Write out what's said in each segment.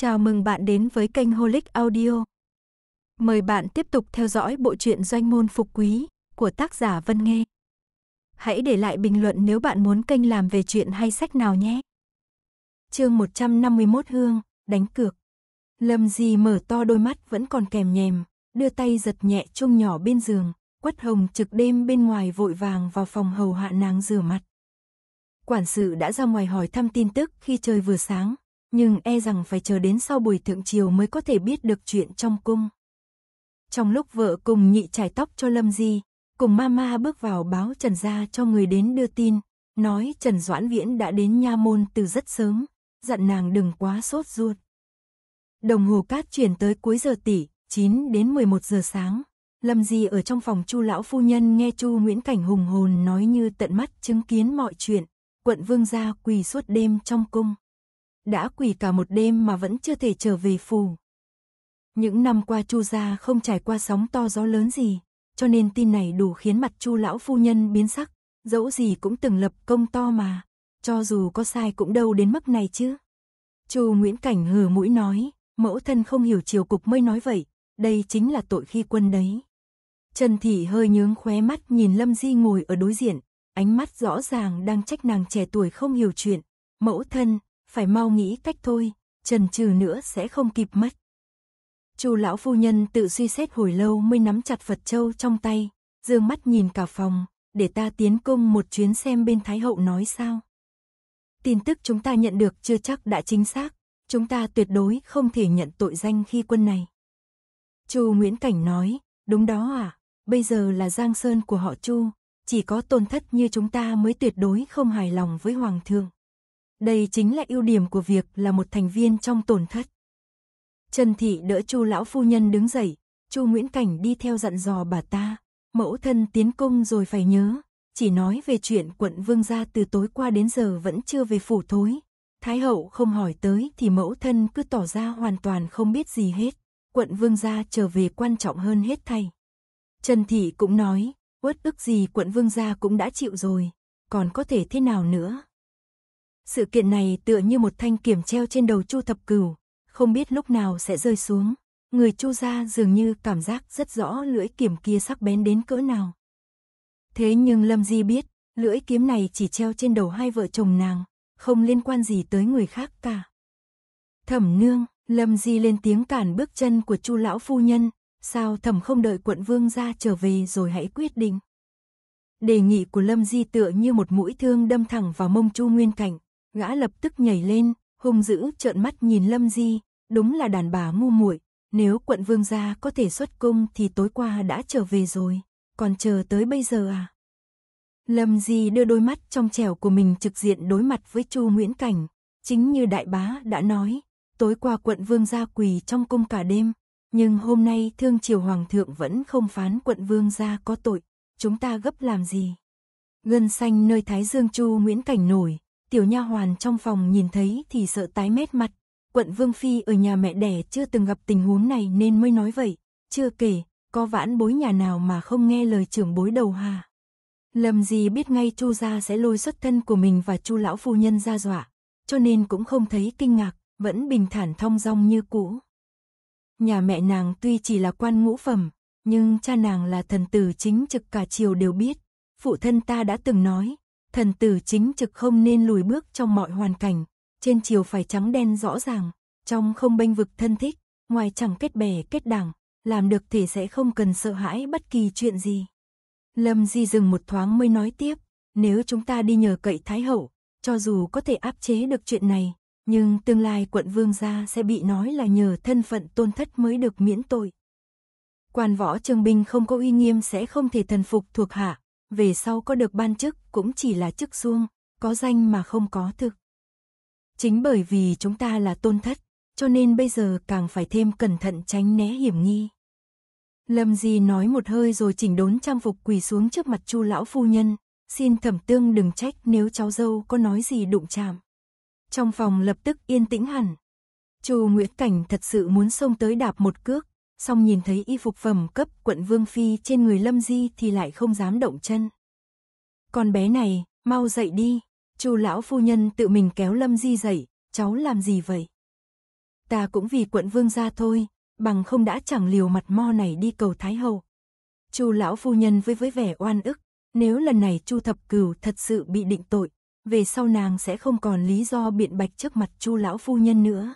Chào mừng bạn đến với kênh Holic Audio. Mời bạn tiếp tục theo dõi bộ truyện Doanh môn phục quý của tác giả Vân Nghê. Hãy để lại bình luận nếu bạn muốn kênh làm về chuyện hay sách nào nhé. Chương 151 Hương, đánh cược. Lâm Di mở to đôi mắt vẫn còn kèm nhèm, đưa tay giật nhẹ chuông nhỏ bên giường, quất hồng trực đêm bên ngoài vội vàng vào phòng hầu hạ nàng rửa mặt. Quản sự đã ra ngoài hỏi thăm tin tức khi trời vừa sáng, nhưng e rằng phải chờ đến sau buổi thượng triều mới có thể biết được chuyện trong cung. Trong lúc vợ cùng nhị trải tóc cho Lâm Di, cùng mama bước vào báo Trần gia cho người đến đưa tin, nói Trần Doãn Viễn đã đến nha môn từ rất sớm, dặn nàng đừng quá sốt ruột. Đồng hồ cát chuyển tới cuối giờ tỷ, 9 đến 11 giờ sáng, Lâm Di ở trong phòng Chu lão phu nhân nghe Chu Nguyễn Cảnh hùng hồn nói như tận mắt chứng kiến mọi chuyện, quận vương gia quỳ suốt đêm trong cung đã quỳ cả một đêm mà vẫn chưa thể trở về phủ. Những năm qua Chu gia không trải qua sóng to gió lớn gì, cho nên tin này đủ khiến mặt Chu lão phu nhân biến sắc, dẫu gì cũng từng lập công to mà, cho dù có sai cũng đâu đến mức này chứ. Chu Nguyễn Cảnh hừ mũi nói, mẫu thân không hiểu chiều cục mới nói vậy, đây chính là tội khi quân đấy. Trần Thị hơi nhướng khóe mắt nhìn Lâm Di ngồi ở đối diện, ánh mắt rõ ràng đang trách nàng trẻ tuổi không hiểu chuyện. Mẫu thân, phải mau nghĩ cách thôi, trần trừ nữa sẽ không kịp mất. Chu lão phu nhân tự suy xét hồi lâu mới nắm chặt Phật châu trong tay, dương mắt nhìn cả phòng, để ta tiến công một chuyến xem bên Thái hậu nói sao. Tin tức chúng ta nhận được chưa chắc đã chính xác, chúng ta tuyệt đối không thể nhận tội danh khi quân này. Chu Nguyễn Cảnh nói, đúng đó à, bây giờ là giang sơn của họ Chu, chỉ có tổn thất như chúng ta mới tuyệt đối không hài lòng với hoàng thượng. Đây chính là ưu điểm của việc là một thành viên trong tổn thất. Trần Thị đỡ Chu lão phu nhân đứng dậy, Chu Nguyễn Cảnh đi theo dặn dò bà ta, mẫu thân tiến cung rồi phải nhớ, chỉ nói về chuyện quận vương gia từ tối qua đến giờ vẫn chưa về phủ thối. Thái hậu không hỏi tới thì mẫu thân cứ tỏ ra hoàn toàn không biết gì hết, quận vương gia trở về quan trọng hơn hết thay. Trần Thị cũng nói, uất ức gì quận vương gia cũng đã chịu rồi, còn có thể thế nào nữa. Sự kiện này tựa như một thanh kiểm treo trên đầu Chu Thập Cửu, không biết lúc nào sẽ rơi xuống. Người Chu gia dường như cảm giác rất rõ lưỡi kiểm kia sắc bén đến cỡ nào. Thế nhưng Lâm Di biết, lưỡi kiếm này chỉ treo trên đầu hai vợ chồng nàng, không liên quan gì tới người khác cả. Thẩm nương, Lâm Di lên tiếng cản bước chân của Chu lão phu nhân, sao thẩm không đợi quận vương ra trở về rồi hãy quyết định. Đề nghị của Lâm Di tựa như một mũi thương đâm thẳng vào mông Chu Nguyên Cảnh, gã lập tức nhảy lên, hung dữ trợn mắt nhìn Lâm Di, đúng là đàn bà ngu muội, nếu quận vương gia có thể xuất cung thì tối qua đã trở về rồi, còn chờ tới bây giờ à? Lâm Di đưa đôi mắt trong trẻo của mình trực diện đối mặt với Chu Nguyễn Cảnh, chính như đại bá đã nói, tối qua quận vương gia quỳ trong cung cả đêm, nhưng hôm nay thương triều hoàng thượng vẫn không phán quận vương gia có tội, chúng ta gấp làm gì? Gân xanh nơi Thái Dương Chu Nguyễn Cảnh nổi, tiểu nha hoàn trong phòng nhìn thấy thì sợ tái mét mặt. Quận Vương Phi ở nhà mẹ đẻ chưa từng gặp tình huống này nên mới nói vậy. Chưa kể, có vãn bối nhà nào mà không nghe lời trưởng bối đầu hà. Lầm gì biết ngay Chu gia sẽ lôi xuất thân của mình và Chu lão phu nhân ra dọa, cho nên cũng không thấy kinh ngạc, vẫn bình thản thong dong như cũ. Nhà mẹ nàng tuy chỉ là quan ngũ phẩm, nhưng cha nàng là thần tử chính trực cả triều đều biết. Phụ thân ta đã từng nói, thần tử chính trực không nên lùi bước trong mọi hoàn cảnh, trên chiều phải trắng đen rõ ràng, trong không bênh vực thân thích, ngoài chẳng kết bè kết đảng, làm được thì sẽ không cần sợ hãi bất kỳ chuyện gì. Lâm Di dừng một thoáng mới nói tiếp, nếu chúng ta đi nhờ cậy Thái Hậu, cho dù có thể áp chế được chuyện này, nhưng tương lai quận vương gia sẽ bị nói là nhờ thân phận tôn thất mới được miễn tội. Quan võ trường binh không có uy nghiêm sẽ không thể thần phục thuộc hạ, về sau có được ban chức cũng chỉ là chức xuông, có danh mà không có thực. Chính bởi vì chúng ta là tôn thất, cho nên bây giờ càng phải thêm cẩn thận tránh né hiểm nghi. Lâm Di nói một hơi rồi chỉnh đốn trang phục quỳ xuống trước mặt Chu lão phu nhân, xin thẩm tương đừng trách nếu cháu dâu có nói gì đụng chạm. Trong phòng lập tức yên tĩnh hẳn. Chu Nguyễn Cảnh thật sự muốn xông tới đạp một cước, song nhìn thấy y phục phẩm cấp quận Vương Phi trên người Lâm Di thì lại không dám động chân. Con bé này, mau dậy đi, chu lão phu nhân tự mình kéo Lâm Di dậy, cháu làm gì vậy? Ta cũng vì quận Vương ra thôi, bằng không đã chẳng liều mặt mo này đi cầu Thái Hậu. chu lão phu nhân với với vẻ oan ức, nếu lần này chu thập cửu thật sự bị định tội, về sau nàng sẽ không còn lý do biện bạch trước mặt chu lão phu nhân nữa.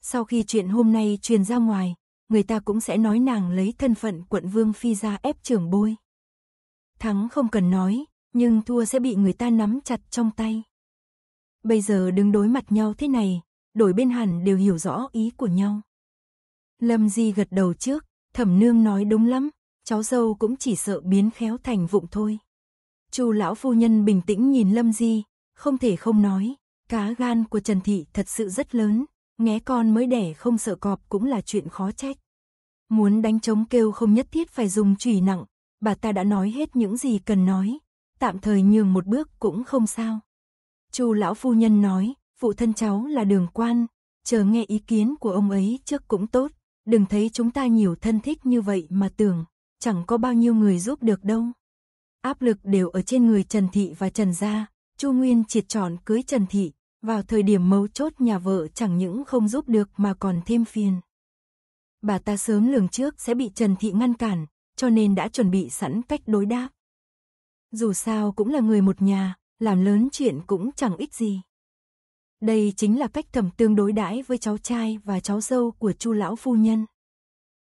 Sau khi chuyện hôm nay truyền ra ngoài, người ta cũng sẽ nói nàng lấy thân phận quận vương phi ra ép trưởng bôi. Thắng không cần nói, nhưng thua sẽ bị người ta nắm chặt trong tay. Bây giờ đứng đối mặt nhau thế này, đổi bên hẳn đều hiểu rõ ý của nhau. Lâm Di gật đầu trước, thẩm nương nói đúng lắm, cháu dâu cũng chỉ sợ biến khéo thành vụng thôi. Chu lão phu nhân bình tĩnh nhìn Lâm Di, không thể không nói, cá gan của Trần Thị thật sự rất lớn, nghe con mới đẻ không sợ cọp cũng là chuyện khó trách. Muốn đánh trống kêu không nhất thiết phải dùng chùy nặng, bà ta đã nói hết những gì cần nói, tạm thời nhường một bước cũng không sao. Chu lão phu nhân nói, phụ thân cháu là đường quan, chờ nghe ý kiến của ông ấy trước cũng tốt, đừng thấy chúng ta nhiều thân thích như vậy mà tưởng, chẳng có bao nhiêu người giúp được đâu. Áp lực đều ở trên người Trần Thị và Trần Gia, Chu Nguyên triệt tròn cưới Trần Thị, vào thời điểm mấu chốt nhà vợ chẳng những không giúp được mà còn thêm phiền. Bà ta sớm lường trước sẽ bị Trần Thị ngăn cản, cho nên đã chuẩn bị sẵn cách đối đáp. Dù sao cũng là người một nhà, làm lớn chuyện cũng chẳng ít gì. Đây chính là cách thẩm tương đối đãi với cháu trai và cháu dâu của Chu lão phu nhân.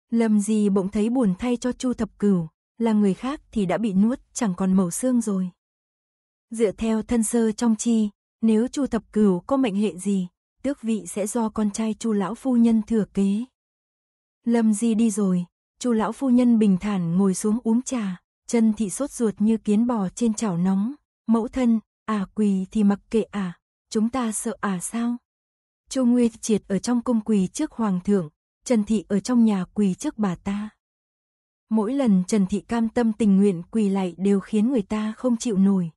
Lâm gì bỗng thấy buồn thay cho Chu thập cửu, là người khác thì đã bị nuốt chẳng còn màu xương rồi. Dựa theo thân sơ trong chi, nếu Chu Thập Cửu có mệnh hệ gì, tước vị sẽ do con trai Chu lão phu nhân thừa kế. Lâm Di đi rồi, Chu lão phu nhân bình thản ngồi xuống uống trà, chân thị sốt ruột như kiến bò trên chảo nóng, mẫu thân, à quỳ thì mặc kệ à, chúng ta sợ à sao? Chu Nguyệt Triệt ở trong cung quỳ trước hoàng thượng, Trần Thị ở trong nhà quỳ trước bà ta. Mỗi lần Trần Thị cam tâm tình nguyện quỳ lại đều khiến người ta không chịu nổi.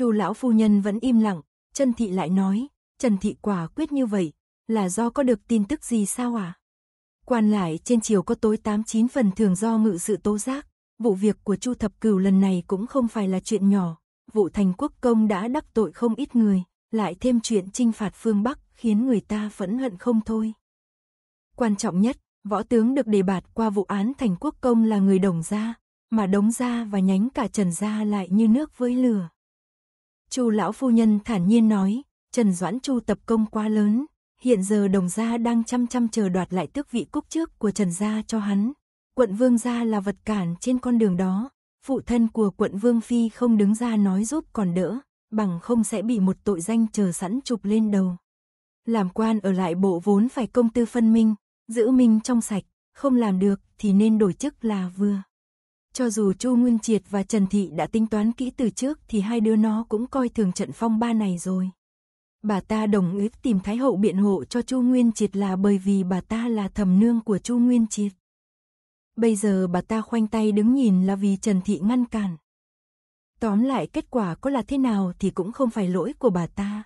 Chu lão phu nhân vẫn im lặng, Trần Thị lại nói, Trần Thị quả quyết như vậy, là do có được tin tức gì sao à? Quan lại trên triều có tối 89 phần thường do ngự sự tố giác, vụ việc của Chu Thập Cửu lần này cũng không phải là chuyện nhỏ, vụ thành quốc công đã đắc tội không ít người, lại thêm chuyện trinh phạt phương Bắc khiến người ta phẫn hận không thôi. Quan trọng nhất, võ tướng được đề bạt qua vụ án thành quốc công là người đồng gia, mà đống gia và nhánh cả trần gia lại như nước với lửa. Chu lão phu nhân thản nhiên nói, Trần Doãn Chu tập công quá lớn, hiện giờ đồng gia đang chăm chăm chờ đoạt lại tước vị cúc trước của Trần gia cho hắn. Quận vương gia là vật cản trên con đường đó, phụ thân của quận vương phi không đứng ra nói giúp còn đỡ, bằng không sẽ bị một tội danh chờ sẵn chụp lên đầu. Làm quan ở lại bộ vốn phải công tư phân minh, giữ mình trong sạch, không làm được thì nên đổi chức là vừa. Cho dù Chu Nguyên Triệt và Trần Thị đã tính toán kỹ từ trước thì hai đứa nó cũng coi thường trận phong ba này rồi. Bà ta đồng ý tìm Thái Hậu biện hộ cho Chu Nguyên Triệt là bởi vì bà ta là thầm nương của Chu Nguyên Triệt. Bây giờ bà ta khoanh tay đứng nhìn là vì Trần Thị ngăn cản. Tóm lại kết quả có là thế nào thì cũng không phải lỗi của bà ta.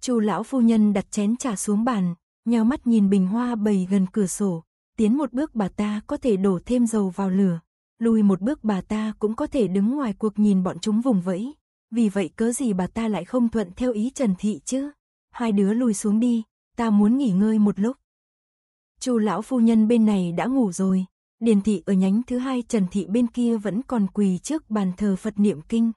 Chu lão phu nhân đặt chén trà xuống bàn, nheo mắt nhìn bình hoa bầy gần cửa sổ, tiến một bước bà ta có thể đổ thêm dầu vào lửa, Lùi một bước bà ta cũng có thể đứng ngoài cuộc nhìn bọn chúng vùng vẫy. Vì vậy cớ gì bà ta lại không thuận theo ý Trần Thị chứ? Hai đứa lùi xuống đi, ta muốn nghỉ ngơi một lúc. Chu lão phu nhân bên này đã ngủ rồi, Điền thị ở nhánh thứ hai Trần thị bên kia vẫn còn quỳ trước bàn thờ Phật niệm kinh.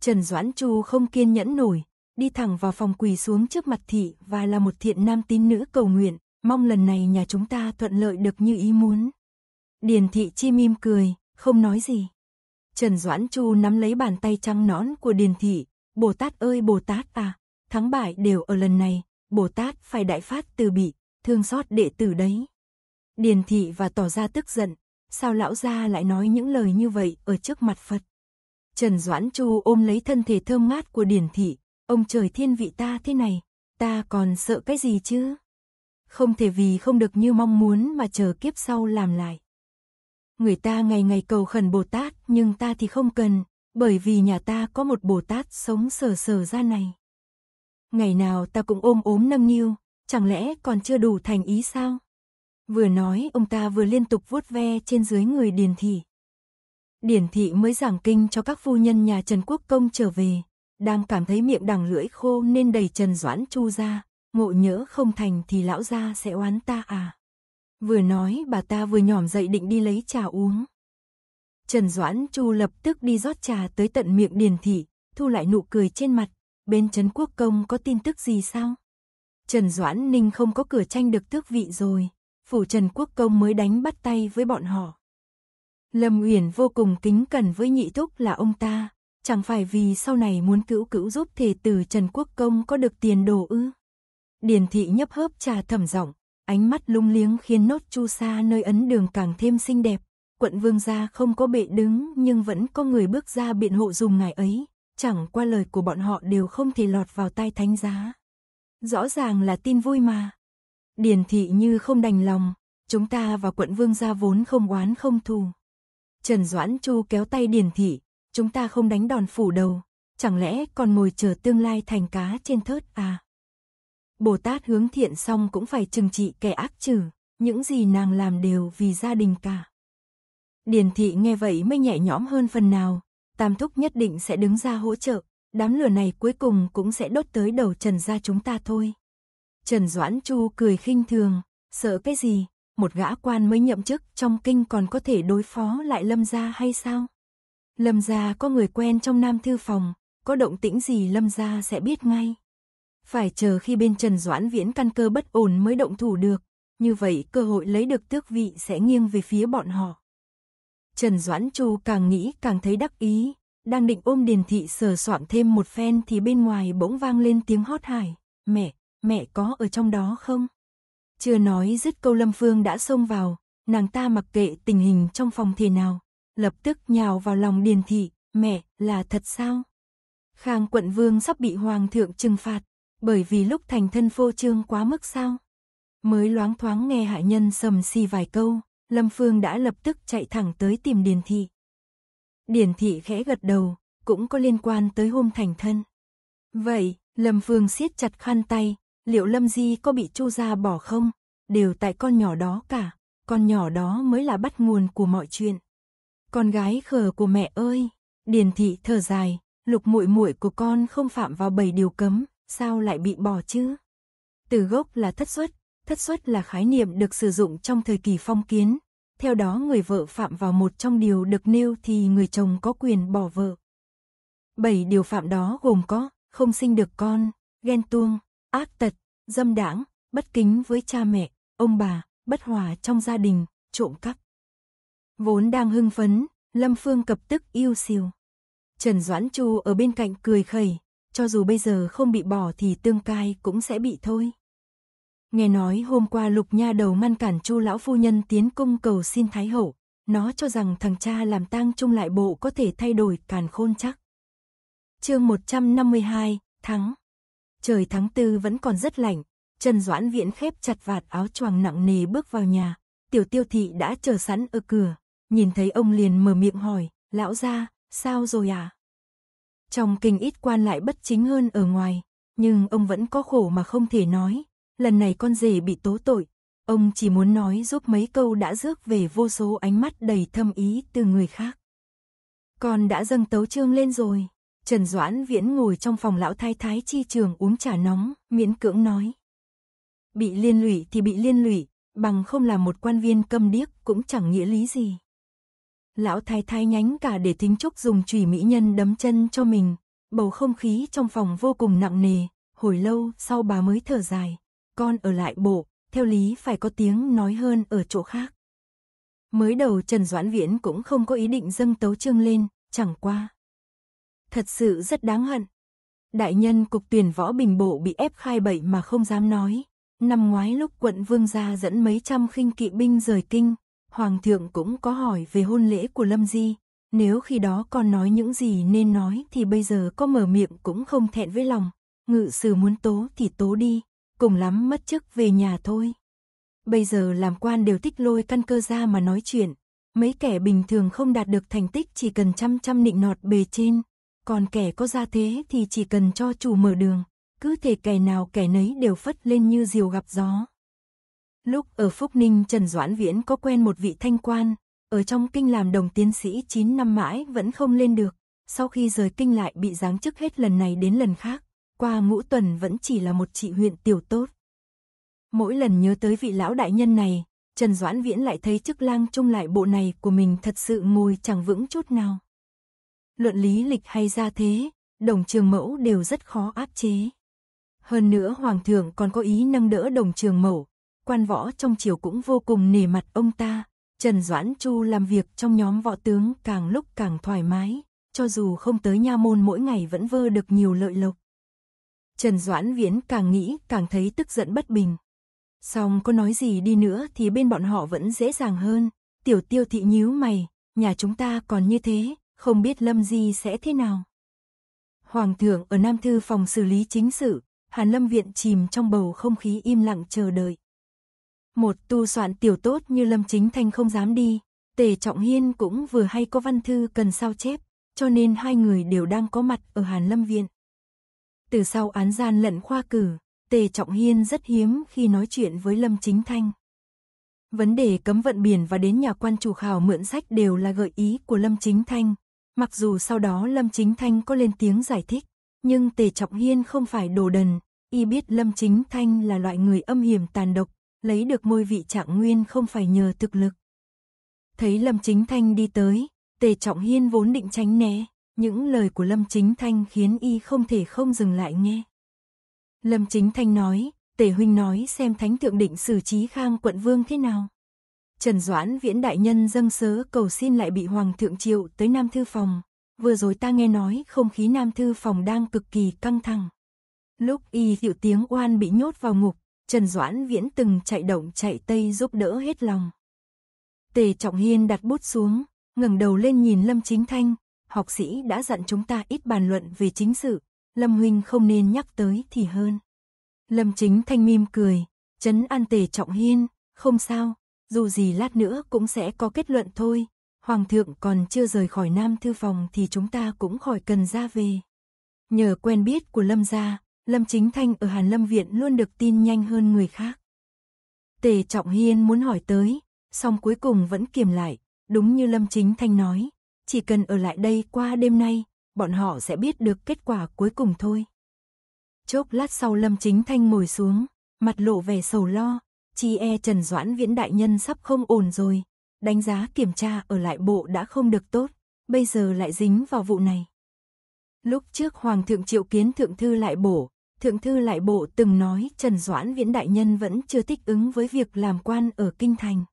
Trần Doãn Chu không kiên nhẫn nổi, đi thẳng vào phòng quỳ xuống trước mặt thị và là một thiện nam tín nữ cầu nguyện, mong lần này nhà chúng ta thuận lợi được như ý muốn. Điền thị chi mỉm cười, không nói gì. Trần Doãn Chu nắm lấy bàn tay trắng nõn của Điền thị, Bồ Tát ơi Bồ Tát ta thắng bại đều ở lần này, Bồ Tát phải đại phát từ bị, thương xót đệ tử đấy. Điền thị và tỏ ra tức giận, sao lão gia lại nói những lời như vậy ở trước mặt Phật. Trần Doãn Chu ôm lấy thân thể thơm ngát của điền Thị, ông trời thiên vị ta thế này, ta còn sợ cái gì chứ? Không thể vì không được như mong muốn mà chờ kiếp sau làm lại người ta ngày ngày cầu khẩn Bồ Tát, nhưng ta thì không cần, bởi vì nhà ta có một Bồ Tát sống sờ sờ ra này. Ngày nào ta cũng ôm ốm nâng niu, chẳng lẽ còn chưa đủ thành ý sao? Vừa nói ông ta vừa liên tục vuốt ve trên dưới người Điền Thị. Điển Thị mới giảng kinh cho các phu nhân nhà Trần Quốc Công trở về, đang cảm thấy miệng đằng lưỡi khô nên đầy Trần Doãn Chu ra, ngộ nhỡ không thành thì lão gia sẽ oán ta à. Vừa nói bà ta vừa nhỏm dậy định đi lấy trà uống. Trần Doãn Chu lập tức đi rót trà tới tận miệng Điền Thị, thu lại nụ cười trên mặt. Bên Trấn Quốc Công có tin tức gì sao? Trần Doãn Ninh không có cửa tranh được tước vị rồi. Phủ Trần Quốc Công mới đánh bắt tay với bọn họ. Lâm Uyển vô cùng kính cẩn với nhị thúc là ông ta. Chẳng phải vì sau này muốn cữu cữu giúp thể tử Trần Quốc Công có được tiền đồ ư. Điền Thị nhấp hớp trà thầm giọng ánh mắt lung liếng khiến nốt chu sa nơi ấn đường càng thêm xinh đẹp. Quận vương gia không có bệ đứng nhưng vẫn có người bước ra biện hộ dùng ngài ấy, chẳng qua lời của bọn họ đều không thể lọt vào tai thánh giá. Rõ ràng là tin vui mà. Điền thị như không đành lòng, chúng ta và quận vương gia vốn không oán không thù. Trần Doãn Chu kéo tay Điền thị, chúng ta không đánh đòn phủ đầu, chẳng lẽ còn ngồi chờ tương lai thành cá trên thớt à? Bồ Tát hướng thiện xong cũng phải trừng trị kẻ ác trừ, những gì nàng làm đều vì gia đình cả. Điền thị nghe vậy mới nhẹ nhõm hơn phần nào, Tam Thúc nhất định sẽ đứng ra hỗ trợ, đám lửa này cuối cùng cũng sẽ đốt tới đầu Trần gia chúng ta thôi. Trần Doãn Chu cười khinh thường, sợ cái gì, một gã quan mới nhậm chức trong kinh còn có thể đối phó lại Lâm gia hay sao? Lâm gia có người quen trong Nam thư phòng, có động tĩnh gì Lâm gia sẽ biết ngay. Phải chờ khi bên Trần Doãn Viễn căn cơ bất ổn mới động thủ được, như vậy cơ hội lấy được tước vị sẽ nghiêng về phía bọn họ. Trần Doãn Chu càng nghĩ càng thấy đắc ý, đang định ôm Điền Thị sờ soạn thêm một phen thì bên ngoài bỗng vang lên tiếng hót hải, mẹ, mẹ có ở trong đó không? Chưa nói dứt câu Lâm Phương đã xông vào, nàng ta mặc kệ tình hình trong phòng thế nào, lập tức nhào vào lòng Điền Thị, mẹ, là thật sao? Khang quận vương sắp bị hoàng thượng trừng phạt, bởi vì lúc thành thân phô trương quá mức sao? Mới loáng thoáng nghe hạ nhân sầm si vài câu, Lâm Phương đã lập tức chạy thẳng tới tìm Điền Thị. Điền Thị khẽ gật đầu, cũng có liên quan tới hôm thành thân. Vậy, Lâm Phương siết chặt khăn tay, liệu Lâm Di có bị chu ra bỏ không? Đều tại con nhỏ đó cả, con nhỏ đó mới là bắt nguồn của mọi chuyện. Con gái khờ của mẹ ơi, Điền Thị thở dài, lục muội muội của con không phạm vào bảy điều cấm, sao lại bị bỏ chứ? Từ gốc là thất xuất, thất xuất là khái niệm được sử dụng trong thời kỳ phong kiến. Theo đó người vợ phạm vào một trong điều được nêu thì người chồng có quyền bỏ vợ. Bảy điều phạm đó gồm có không sinh được con, ghen tuông, ác tật, dâm đảng, bất kính với cha mẹ, ông bà, bất hòa trong gia đình, trộm cắp. Vốn đang hưng phấn, Lâm Phương cập tức yêu siêu. Trần Doãn Chu ở bên cạnh cười khẩy, cho dù bây giờ không bị bỏ thì tương cai cũng sẽ bị thôi. Nghe nói hôm qua lục nha đầu ngăn cản chu lão phu nhân tiến cung cầu xin thái hậu, nó cho rằng thằng cha làm tang trung lại bộ có thể thay đổi càn khôn chắc. chương 152, tháng. Trời tháng tư vẫn còn rất lạnh, Trần Doãn Viễn khép chặt vạt áo choàng nặng nề bước vào nhà, tiểu tiêu thị đã chờ sẵn ở cửa, nhìn thấy ông liền mở miệng hỏi, lão ra, sao rồi à? trong kinh ít quan lại bất chính hơn ở ngoài, nhưng ông vẫn có khổ mà không thể nói, lần này con rể bị tố tội, ông chỉ muốn nói giúp mấy câu đã rước về vô số ánh mắt đầy thâm ý từ người khác. Con đã dâng tấu chương lên rồi, Trần Doãn Viễn ngồi trong phòng lão thái thái chi trường uống trà nóng, miễn cưỡng nói. Bị liên lụy thì bị liên lụy, bằng không là một quan viên câm điếc cũng chẳng nghĩa lý gì lão thái thái nhánh cả để thính trúc dùng chùy mỹ nhân đấm chân cho mình, bầu không khí trong phòng vô cùng nặng nề, hồi lâu sau bà mới thở dài, con ở lại bộ, theo lý phải có tiếng nói hơn ở chỗ khác. Mới đầu Trần Doãn Viễn cũng không có ý định dâng tấu trương lên, chẳng qua. Thật sự rất đáng hận. Đại nhân cục tuyển võ bình bộ bị ép khai bậy mà không dám nói. Năm ngoái lúc quận vương gia dẫn mấy trăm khinh kỵ binh rời kinh, Hoàng thượng cũng có hỏi về hôn lễ của Lâm Di, nếu khi đó con nói những gì nên nói thì bây giờ có mở miệng cũng không thẹn với lòng, ngự sử muốn tố thì tố đi, cùng lắm mất chức về nhà thôi. Bây giờ làm quan đều thích lôi căn cơ ra mà nói chuyện, mấy kẻ bình thường không đạt được thành tích chỉ cần chăm chăm nịnh nọt bề trên, còn kẻ có gia thế thì chỉ cần cho chủ mở đường, cứ thể kẻ nào kẻ nấy đều phất lên như diều gặp gió. Lúc ở Phúc Ninh Trần Doãn Viễn có quen một vị thanh quan, ở trong kinh làm đồng tiến sĩ 9 năm mãi vẫn không lên được, sau khi rời kinh lại bị giáng chức hết lần này đến lần khác, qua ngũ tuần vẫn chỉ là một trị huyện tiểu tốt. Mỗi lần nhớ tới vị lão đại nhân này, Trần Doãn Viễn lại thấy chức lang trung lại bộ này của mình thật sự ngồi chẳng vững chút nào. Luận lý lịch hay ra thế, đồng trường mẫu đều rất khó áp chế. Hơn nữa Hoàng thượng còn có ý nâng đỡ đồng trường mẫu, quan võ trong triều cũng vô cùng nể mặt ông ta. Trần Doãn Chu làm việc trong nhóm võ tướng càng lúc càng thoải mái, cho dù không tới nha môn mỗi ngày vẫn vơ được nhiều lợi lộc. Trần Doãn Viễn càng nghĩ càng thấy tức giận bất bình. Xong có nói gì đi nữa thì bên bọn họ vẫn dễ dàng hơn. Tiểu tiêu thị nhíu mày, nhà chúng ta còn như thế, không biết Lâm Di sẽ thế nào. Hoàng thượng ở Nam Thư phòng xử lý chính sự, Hàn Lâm Viện chìm trong bầu không khí im lặng chờ đợi. Một tu soạn tiểu tốt như Lâm Chính Thanh không dám đi, Tề Trọng Hiên cũng vừa hay có văn thư cần sao chép, cho nên hai người đều đang có mặt ở Hàn Lâm Viện. Từ sau án gian lận khoa cử, Tề Trọng Hiên rất hiếm khi nói chuyện với Lâm Chính Thanh. Vấn đề cấm vận biển và đến nhà quan chủ khảo mượn sách đều là gợi ý của Lâm Chính Thanh. Mặc dù sau đó Lâm Chính Thanh có lên tiếng giải thích, nhưng Tề Trọng Hiên không phải đồ đần, y biết Lâm Chính Thanh là loại người âm hiểm tàn độc, lấy được ngôi vị trạng nguyên không phải nhờ thực lực. Thấy Lâm Chính Thanh đi tới, Tề Trọng Hiên vốn định tránh né, những lời của Lâm Chính Thanh khiến y không thể không dừng lại nghe. Lâm Chính Thanh nói, Tề Huynh nói xem Thánh Thượng định xử trí khang quận vương thế nào. Trần Doãn viễn đại nhân dâng sớ cầu xin lại bị Hoàng thượng triệu tới Nam Thư Phòng. Vừa rồi ta nghe nói không khí Nam Thư Phòng đang cực kỳ căng thẳng. Lúc y dịu tiếng oan bị nhốt vào ngục, Trần Doãn Viễn từng chạy động chạy tây giúp đỡ hết lòng. Tề Trọng Hiên đặt bút xuống, ngẩng đầu lên nhìn Lâm Chính Thanh, học sĩ đã dặn chúng ta ít bàn luận về chính sự, Lâm Huynh không nên nhắc tới thì hơn. Lâm Chính Thanh mỉm cười, chấn an Tề Trọng Hiên, không sao, dù gì lát nữa cũng sẽ có kết luận thôi, Hoàng thượng còn chưa rời khỏi Nam Thư Phòng thì chúng ta cũng khỏi cần ra về. Nhờ quen biết của Lâm gia, Lâm Chính Thanh ở Hàn Lâm Viện luôn được tin nhanh hơn người khác. Tề Trọng Hiên muốn hỏi tới, song cuối cùng vẫn kiềm lại, đúng như Lâm Chính Thanh nói, chỉ cần ở lại đây qua đêm nay, bọn họ sẽ biết được kết quả cuối cùng thôi. Chốc lát sau Lâm Chính Thanh ngồi xuống, mặt lộ vẻ sầu lo, chi e Trần Doãn Viễn Đại Nhân sắp không ổn rồi, đánh giá kiểm tra ở lại bộ đã không được tốt, bây giờ lại dính vào vụ này. Lúc trước Hoàng thượng triệu kiến Thượng Thư Lại Bổ, Thượng Thư Lại Bộ từng nói Trần Doãn Viễn Đại Nhân vẫn chưa thích ứng với việc làm quan ở Kinh Thành.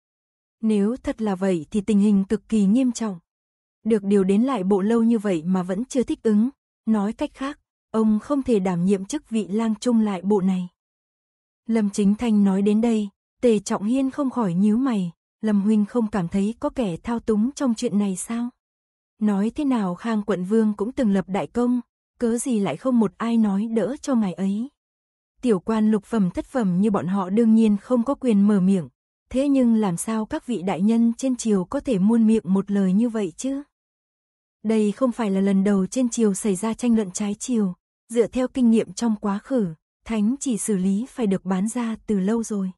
Nếu thật là vậy thì tình hình cực kỳ nghiêm trọng. Được điều đến lại bộ lâu như vậy mà vẫn chưa thích ứng. Nói cách khác, ông không thể đảm nhiệm chức vị lang trung lại bộ này. Lâm Chính Thanh nói đến đây, Tề Trọng Hiên không khỏi nhíu mày. Lâm Huynh không cảm thấy có kẻ thao túng trong chuyện này sao? Nói thế nào Khang quận vương cũng từng lập đại công, cớ gì lại không một ai nói đỡ cho ngài ấy. Tiểu quan lục phẩm thất phẩm như bọn họ đương nhiên không có quyền mở miệng, thế nhưng làm sao các vị đại nhân trên triều có thể muôn miệng một lời như vậy chứ? Đây không phải là lần đầu trên triều xảy ra tranh luận trái triều dựa theo kinh nghiệm trong quá khứ, thánh chỉ xử lý phải được bán ra từ lâu rồi.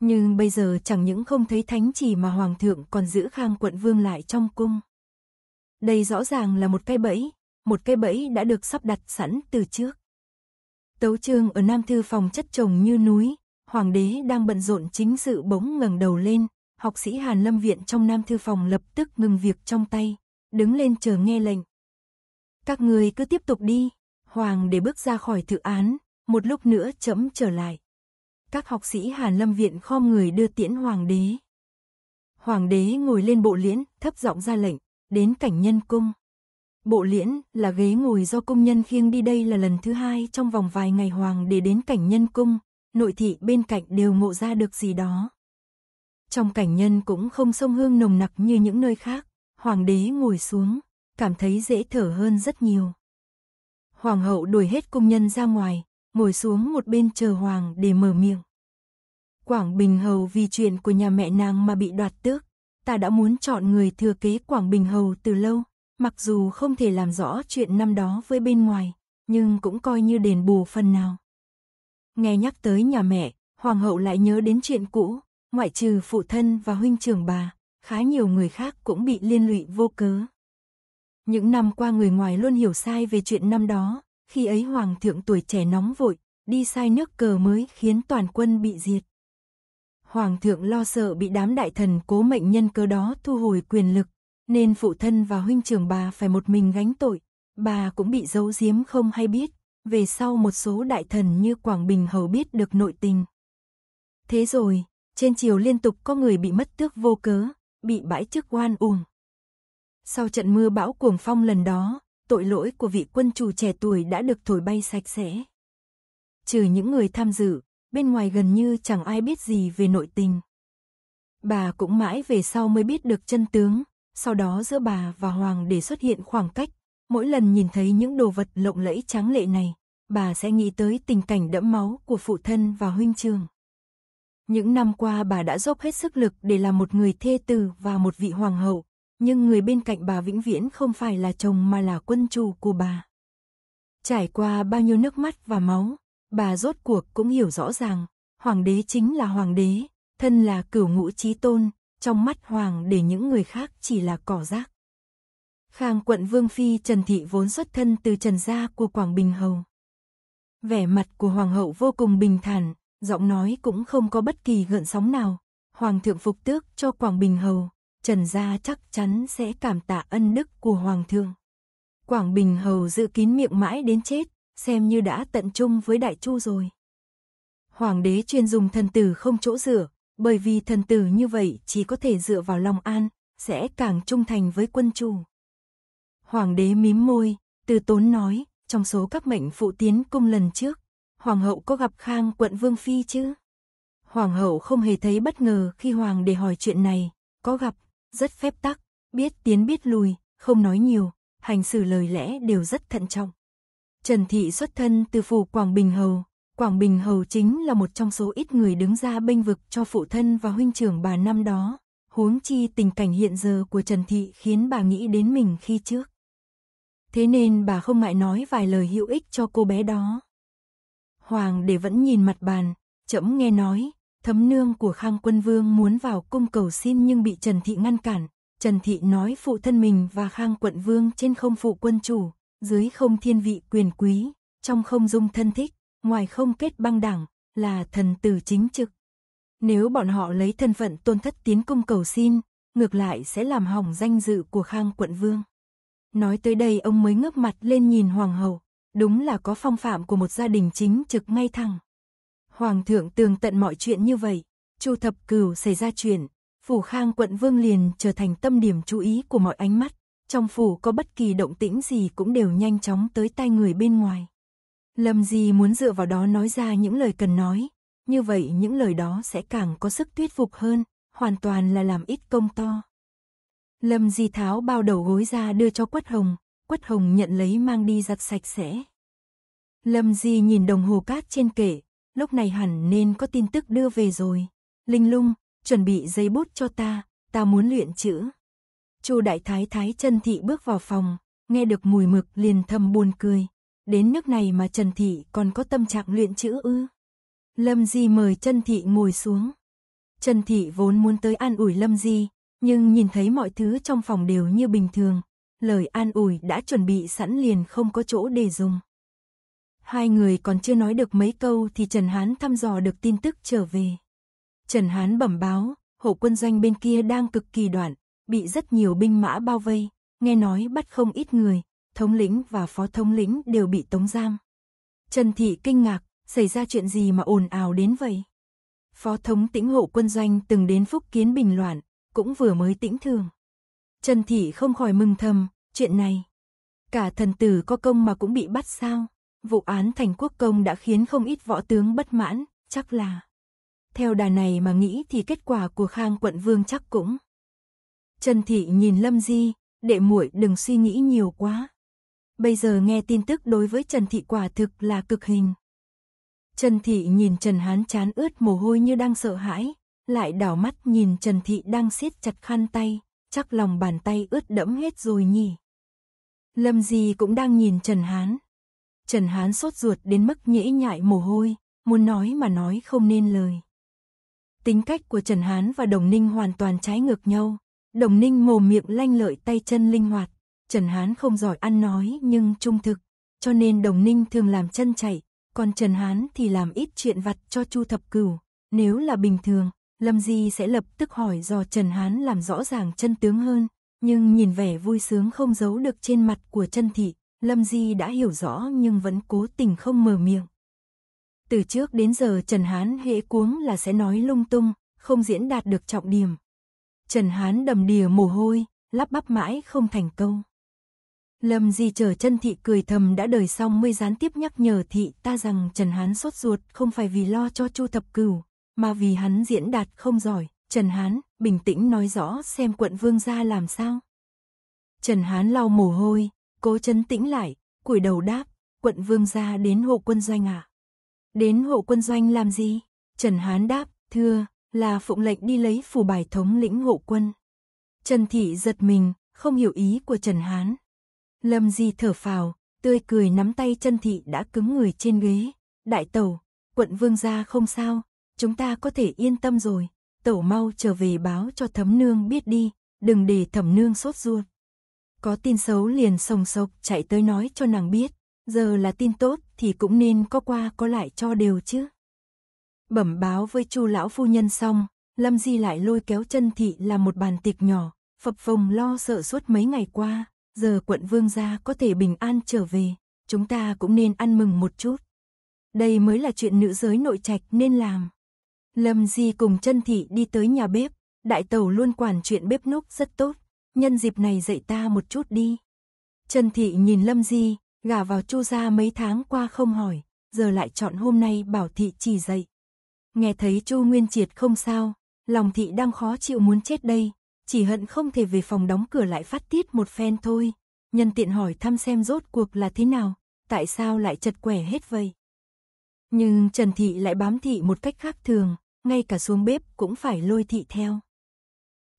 Nhưng bây giờ chẳng những không thấy thánh chỉ mà hoàng thượng còn giữ khang quận vương lại trong cung. Đây rõ ràng là một cái bẫy, một cái bẫy đã được sắp đặt sẵn từ trước. Tấu chương ở Nam Thư phòng chất chồng như núi, Hoàng đế đang bận rộn chính sự bỗng ngẩng đầu lên, học sĩ Hàn Lâm Viện trong Nam Thư phòng lập tức ngừng việc trong tay, đứng lên chờ nghe lệnh. Các người cứ tiếp tục đi, Hoàng để bước ra khỏi tự án, một lúc nữa chấm trở lại. Các học sĩ Hàn Lâm Viện khom người đưa tiễn Hoàng đế. Hoàng đế ngồi lên bộ liễn, thấp giọng ra lệnh, đến cảnh nhân cung. Bộ liễn là ghế ngồi do công nhân khiêng đi đây là lần thứ hai trong vòng vài ngày hoàng để đến cảnh nhân cung, nội thị bên cạnh đều ngộ ra được gì đó. Trong cảnh nhân cũng không sông hương nồng nặc như những nơi khác, hoàng đế ngồi xuống, cảm thấy dễ thở hơn rất nhiều. Hoàng hậu đuổi hết công nhân ra ngoài, ngồi xuống một bên chờ hoàng để mở miệng. Quảng Bình Hầu vì chuyện của nhà mẹ nàng mà bị đoạt tước, ta đã muốn chọn người thừa kế Quảng Bình Hầu từ lâu, mặc dù không thể làm rõ chuyện năm đó với bên ngoài, nhưng cũng coi như đền bù phần nào. Nghe nhắc tới nhà mẹ, Hoàng hậu lại nhớ đến chuyện cũ, ngoại trừ phụ thân và huynh trưởng bà, khá nhiều người khác cũng bị liên lụy vô cớ. Những năm qua người ngoài luôn hiểu sai về chuyện năm đó, khi ấy hoàng thượng tuổi trẻ nóng vội, đi sai nước cờ mới khiến toàn quân bị diệt. Hoàng thượng lo sợ bị đám đại thần cố mệnh nhân cơ đó thu hồi quyền lực, nên phụ thân và huynh trưởng bà phải một mình gánh tội. Bà cũng bị giấu giếm không hay biết, về sau một số đại thần như Quảng Bình hầu biết được nội tình. Thế rồi, trên triều liên tục có người bị mất tước vô cớ, bị bãi chức oan uổng. Sau trận mưa bão cuồng phong lần đó, tội lỗi của vị quân chủ trẻ tuổi đã được thổi bay sạch sẽ. Trừ những người tham dự, bên ngoài gần như chẳng ai biết gì về nội tình. Bà cũng mãi về sau mới biết được chân tướng, sau đó giữa bà và Hoàng để xuất hiện khoảng cách, mỗi lần nhìn thấy những đồ vật lộng lẫy tráng lệ này, bà sẽ nghĩ tới tình cảnh đẫm máu của phụ thân và huynh trường. Những năm qua bà đã dốc hết sức lực để làm một người thê tử và một vị hoàng hậu, nhưng người bên cạnh bà vĩnh viễn không phải là chồng mà là quân chủ của bà. Trải qua bao nhiêu nước mắt và máu, Bà rốt cuộc cũng hiểu rõ ràng, hoàng đế chính là hoàng đế, thân là cửu ngũ trí tôn, trong mắt hoàng để những người khác chỉ là cỏ rác. Khang quận Vương Phi Trần Thị vốn xuất thân từ Trần Gia của Quảng Bình Hầu. Vẻ mặt của Hoàng hậu vô cùng bình thản, giọng nói cũng không có bất kỳ gợn sóng nào. Hoàng thượng phục tước cho Quảng Bình Hầu, Trần Gia chắc chắn sẽ cảm tạ ân đức của Hoàng thượng. Quảng Bình Hầu giữ kín miệng mãi đến chết, xem như đã tận trung với Đại Chu rồi. Hoàng đế chuyên dùng thần tử không chỗ dựa, bởi vì thần tử như vậy chỉ có thể dựa vào lòng An, sẽ càng trung thành với quân chủ. Hoàng đế mím môi, từ tốn nói, trong số các mệnh phụ tiến cung lần trước, Hoàng hậu có gặp Khang quận Vương Phi chứ? Hoàng hậu không hề thấy bất ngờ khi Hoàng đế hỏi chuyện này, có gặp, rất phép tắc, biết tiến biết lùi, không nói nhiều, hành xử lời lẽ đều rất thận trọng. Trần Thị xuất thân từ phủ Quảng Bình Hầu. Quảng Bình Hầu chính là một trong số ít người đứng ra bênh vực cho phụ thân và huynh trưởng bà năm đó. Huống chi tình cảnh hiện giờ của Trần Thị khiến bà nghĩ đến mình khi trước. Thế nên bà không ngại nói vài lời hữu ích cho cô bé đó. Hoàng để vẫn nhìn mặt bàn, chậm nghe nói, thấm nương của Khang Quân Vương muốn vào cung cầu xin nhưng bị Trần Thị ngăn cản. Trần Thị nói phụ thân mình và Khang Quận Vương trên không phụ quân chủ, dưới không thiên vị quyền quý, trong không dung thân thích, ngoài không kết băng đảng, là thần tử chính trực. Nếu bọn họ lấy thân phận tôn thất tiến công cầu xin, ngược lại sẽ làm hỏng danh dự của khang quận vương. Nói tới đây ông mới ngước mặt lên nhìn hoàng hậu, đúng là có phong phạm của một gia đình chính trực ngay thẳng. Hoàng thượng tường tận mọi chuyện như vậy, Chu thập cửu xảy ra chuyện, phủ khang quận vương liền trở thành tâm điểm chú ý của mọi ánh mắt trong phủ có bất kỳ động tĩnh gì cũng đều nhanh chóng tới tay người bên ngoài. Lâm Di muốn dựa vào đó nói ra những lời cần nói, như vậy những lời đó sẽ càng có sức thuyết phục hơn, hoàn toàn là làm ít công to. Lâm Di tháo bao đầu gối ra đưa cho Quất Hồng, Quất Hồng nhận lấy mang đi giặt sạch sẽ. Lâm Di nhìn đồng hồ cát trên kệ, lúc này hẳn nên có tin tức đưa về rồi. Linh lung, chuẩn bị giấy bút cho ta, ta muốn luyện chữ. Chu đại thái thái Trần Thị bước vào phòng, nghe được mùi mực liền thầm buồn cười. Đến nước này mà Trần Thị còn có tâm trạng luyện chữ ư. Lâm Di mời Trần Thị ngồi xuống. Trần Thị vốn muốn tới an ủi Lâm Di, nhưng nhìn thấy mọi thứ trong phòng đều như bình thường, lời an ủi đã chuẩn bị sẵn liền không có chỗ để dùng. Hai người còn chưa nói được mấy câu thì Trần Hán thăm dò được tin tức trở về. Trần Hán bẩm báo, hộ quân doanh bên kia đang cực kỳ đoạn, bị rất nhiều binh mã bao vây, nghe nói bắt không ít người, thống lĩnh và phó thống lĩnh đều bị tống giam. Trần Thị kinh ngạc, xảy ra chuyện gì mà ồn ào đến vậy? Phó thống tĩnh hộ quân doanh từng đến phúc kiến bình loạn, cũng vừa mới tĩnh thường. Trần Thị không khỏi mừng thầm, chuyện này. Cả thần tử có công mà cũng bị bắt sao? Vụ án thành quốc công đã khiến không ít võ tướng bất mãn, chắc là. Theo đà này mà nghĩ thì kết quả của Khang quận vương chắc cũng. Trần Thị nhìn Lâm Di, đệ muội đừng suy nghĩ nhiều quá. Bây giờ nghe tin tức đối với Trần Thị quả thực là cực hình. Trần Thị nhìn Trần Hán chán ướt mồ hôi như đang sợ hãi, lại đảo mắt nhìn Trần Thị đang siết chặt khăn tay, chắc lòng bàn tay ướt đẫm hết rồi nhỉ. Lâm Di cũng đang nhìn Trần Hán. Trần Hán sốt ruột đến mức nhễ nhại mồ hôi, muốn nói mà nói không nên lời. Tính cách của Trần Hán và Đồng Ninh hoàn toàn trái ngược nhau, Đồng ninh mồm miệng lanh lợi tay chân linh hoạt. Trần Hán không giỏi ăn nói nhưng trung thực. Cho nên đồng ninh thường làm chân chạy. Còn Trần Hán thì làm ít chuyện vặt cho Chu Thập Cửu. Nếu là bình thường, Lâm Di sẽ lập tức hỏi do Trần Hán làm rõ ràng chân tướng hơn. Nhưng nhìn vẻ vui sướng không giấu được trên mặt của chân thị, Lâm Di đã hiểu rõ nhưng vẫn cố tình không mở miệng. Từ trước đến giờ Trần Hán hễ cuống là sẽ nói lung tung, không diễn đạt được trọng điểm, Trần Hán đầm đìa mồ hôi, lắp bắp mãi không thành câu. Lâm Di chờ chân thị cười thầm đã đời xong mới gián tiếp nhắc nhở thị ta rằng Trần Hán sốt ruột không phải vì lo cho Chu Thập Cửu, mà vì hắn diễn đạt không giỏi. Trần Hán bình tĩnh nói rõ xem quận vương gia làm sao. Trần Hán lau mồ hôi, cố chấn tĩnh lại, cúi đầu đáp, quận vương gia đến hộ quân doanh à? Đến hộ quân doanh làm gì? Trần Hán đáp, thưa, là Phụng lệnh đi lấy phủ bài thống lĩnh hộ quân. Trần Thị giật mình, không hiểu ý của Trần Hán. Lâm Di thở phào, tươi cười nắm tay Trần Thị đã cứng người trên ghế. Đại tẩu, quận vương gia không sao, chúng ta có thể yên tâm rồi. Tẩu mau trở về báo cho thấm nương biết đi, đừng để thẩm nương sốt ruột. Có tin xấu liền sồng sộc chạy tới nói cho nàng biết, giờ là tin tốt thì cũng nên có qua có lại cho đều chứ. Bẩm báo với chu lão phu nhân xong, Lâm Di lại lôi kéo chân thị là một bàn tiệc nhỏ, phập phồng lo sợ suốt mấy ngày qua, giờ quận vương gia có thể bình an trở về, chúng ta cũng nên ăn mừng một chút. Đây mới là chuyện nữ giới nội trạch nên làm. Lâm Di cùng chân thị đi tới nhà bếp, đại tàu luôn quản chuyện bếp núc rất tốt, nhân dịp này dạy ta một chút đi. chân Thị nhìn Lâm Di, gả vào Chu gia mấy tháng qua không hỏi, giờ lại chọn hôm nay bảo thị chỉ dạy, Nghe thấy Chu Nguyên Triệt không sao, lòng thị đang khó chịu muốn chết đây, chỉ hận không thể về phòng đóng cửa lại phát tiết một phen thôi. Nhân tiện hỏi thăm xem rốt cuộc là thế nào, tại sao lại chật quẻ hết vậy. Nhưng Trần Thị lại bám thị một cách khác thường, ngay cả xuống bếp cũng phải lôi thị theo.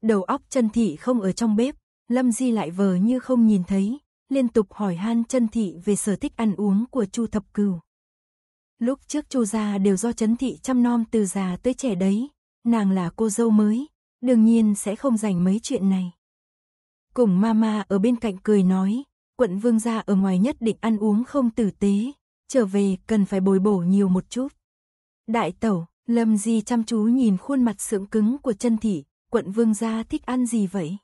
Đầu óc Trần Thị không ở trong bếp, Lâm Di lại vờ như không nhìn thấy, liên tục hỏi han Trần Thị về sở thích ăn uống của Chu Thập Cửu. Lúc trước Chu gia đều do Trấn thị chăm nom từ già tới trẻ đấy, nàng là cô dâu mới, đương nhiên sẽ không rảnh mấy chuyện này. Cùng mama ở bên cạnh cười nói, quận vương gia ở ngoài nhất định ăn uống không tử tế, trở về cần phải bồi bổ nhiều một chút. Đại tẩu, Lâm Di chăm chú nhìn khuôn mặt sượng cứng của chân thị, quận vương gia thích ăn gì vậy?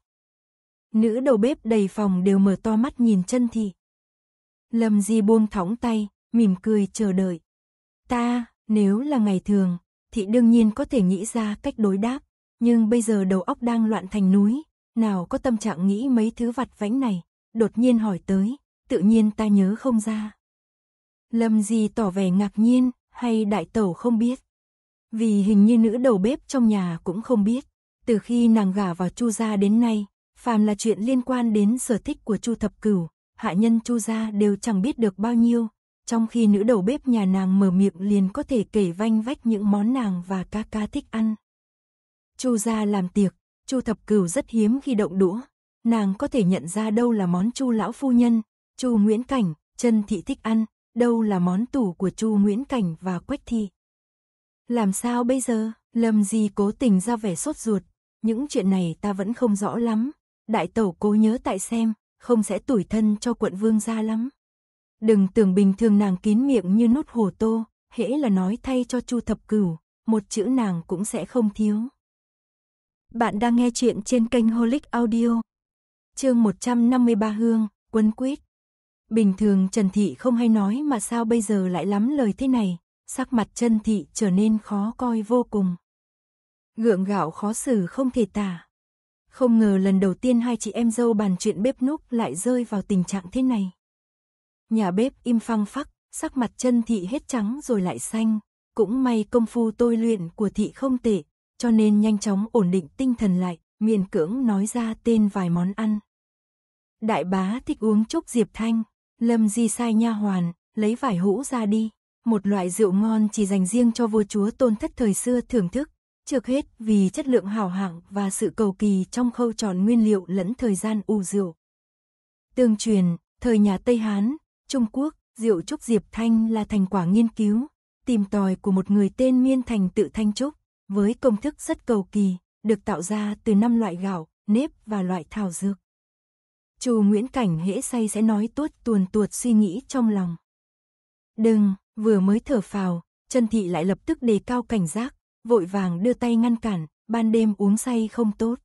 Nữ đầu bếp đầy phòng đều mở to mắt nhìn chân thị. Lâm Di buông thõng tay, mỉm cười chờ đợi. Ta, nếu là ngày thường, thì đương nhiên có thể nghĩ ra cách đối đáp, nhưng bây giờ đầu óc đang loạn thành núi, nào có tâm trạng nghĩ mấy thứ vặt vãnh này, đột nhiên hỏi tới, tự nhiên ta nhớ không ra. Lâm gì tỏ vẻ ngạc nhiên, hay đại tẩu không biết. Vì hình như nữ đầu bếp trong nhà cũng không biết, từ khi nàng gả vào Chu gia đến nay, phàm là chuyện liên quan đến sở thích của Chu Thập Cửu, hạ nhân Chu gia đều chẳng biết được bao nhiêu, trong khi nữ đầu bếp nhà nàng mở miệng liền có thể kể vanh vách những món nàng và ca ca thích ăn. Chu gia làm tiệc, Chu thập cửu rất hiếm khi động đũa, nàng có thể nhận ra đâu là món Chu lão phu nhân, Chu Nguyễn Cảnh, Trần Thị thích ăn, đâu là món tủ của Chu Nguyễn Cảnh và Quách Thị. Làm sao bây giờ, Lâm Di cố tình ra vẻ sốt ruột, những chuyện này ta vẫn không rõ lắm, đại tẩu cố nhớ tại xem, không sẽ tủi thân cho quận vương gia lắm. Đừng tưởng bình thường nàng kín miệng như nút hồ tô, hễ là nói thay cho Chu Thập Cửu, một chữ nàng cũng sẽ không thiếu. Bạn đang nghe chuyện trên kênh Holic Audio. Chương 153 Hương, Quân Quýt. Bình thường Trần Thị không hay nói mà sao bây giờ lại lắm lời thế này, sắc mặt Trần Thị trở nên khó coi vô cùng. Gượng gạo khó xử không thể tả. Không ngờ lần đầu tiên hai chị em dâu bàn chuyện bếp núc lại rơi vào tình trạng thế này. Nhà bếp im phăng phắc, sắc mặt chân thị hết trắng rồi lại xanh. Cũng may công phu tôi luyện của thị không tệ, cho nên nhanh chóng ổn định tinh thần lại, miền cưỡng nói ra tên vài món ăn. Đại bá thích uống chúc diệp thanh, lâm di sai nha hoàn, lấy vải hũ ra đi. Một loại rượu ngon chỉ dành riêng cho vua chúa tôn thất thời xưa thưởng thức, trước hết vì chất lượng hảo hạng và sự cầu kỳ trong khâu tròn nguyên liệu lẫn thời gian u rượu. Tương truyền, thời nhà Tây Hán, Trung Quốc, rượu trúc Diệp Thanh là thành quả nghiên cứu, tìm tòi của một người tên Miên Thành tự Thanh Trúc, với công thức rất cầu kỳ, được tạo ra từ 5 loại gạo, nếp và loại thảo dược. Chu Nguyễn Cảnh hễ say sẽ nói tuốt tuồn tuột suy nghĩ trong lòng. Đừng, vừa mới thở phào, Trần Thị lại lập tức đề cao cảnh giác, vội vàng đưa tay ngăn cản, ban đêm uống say không tốt.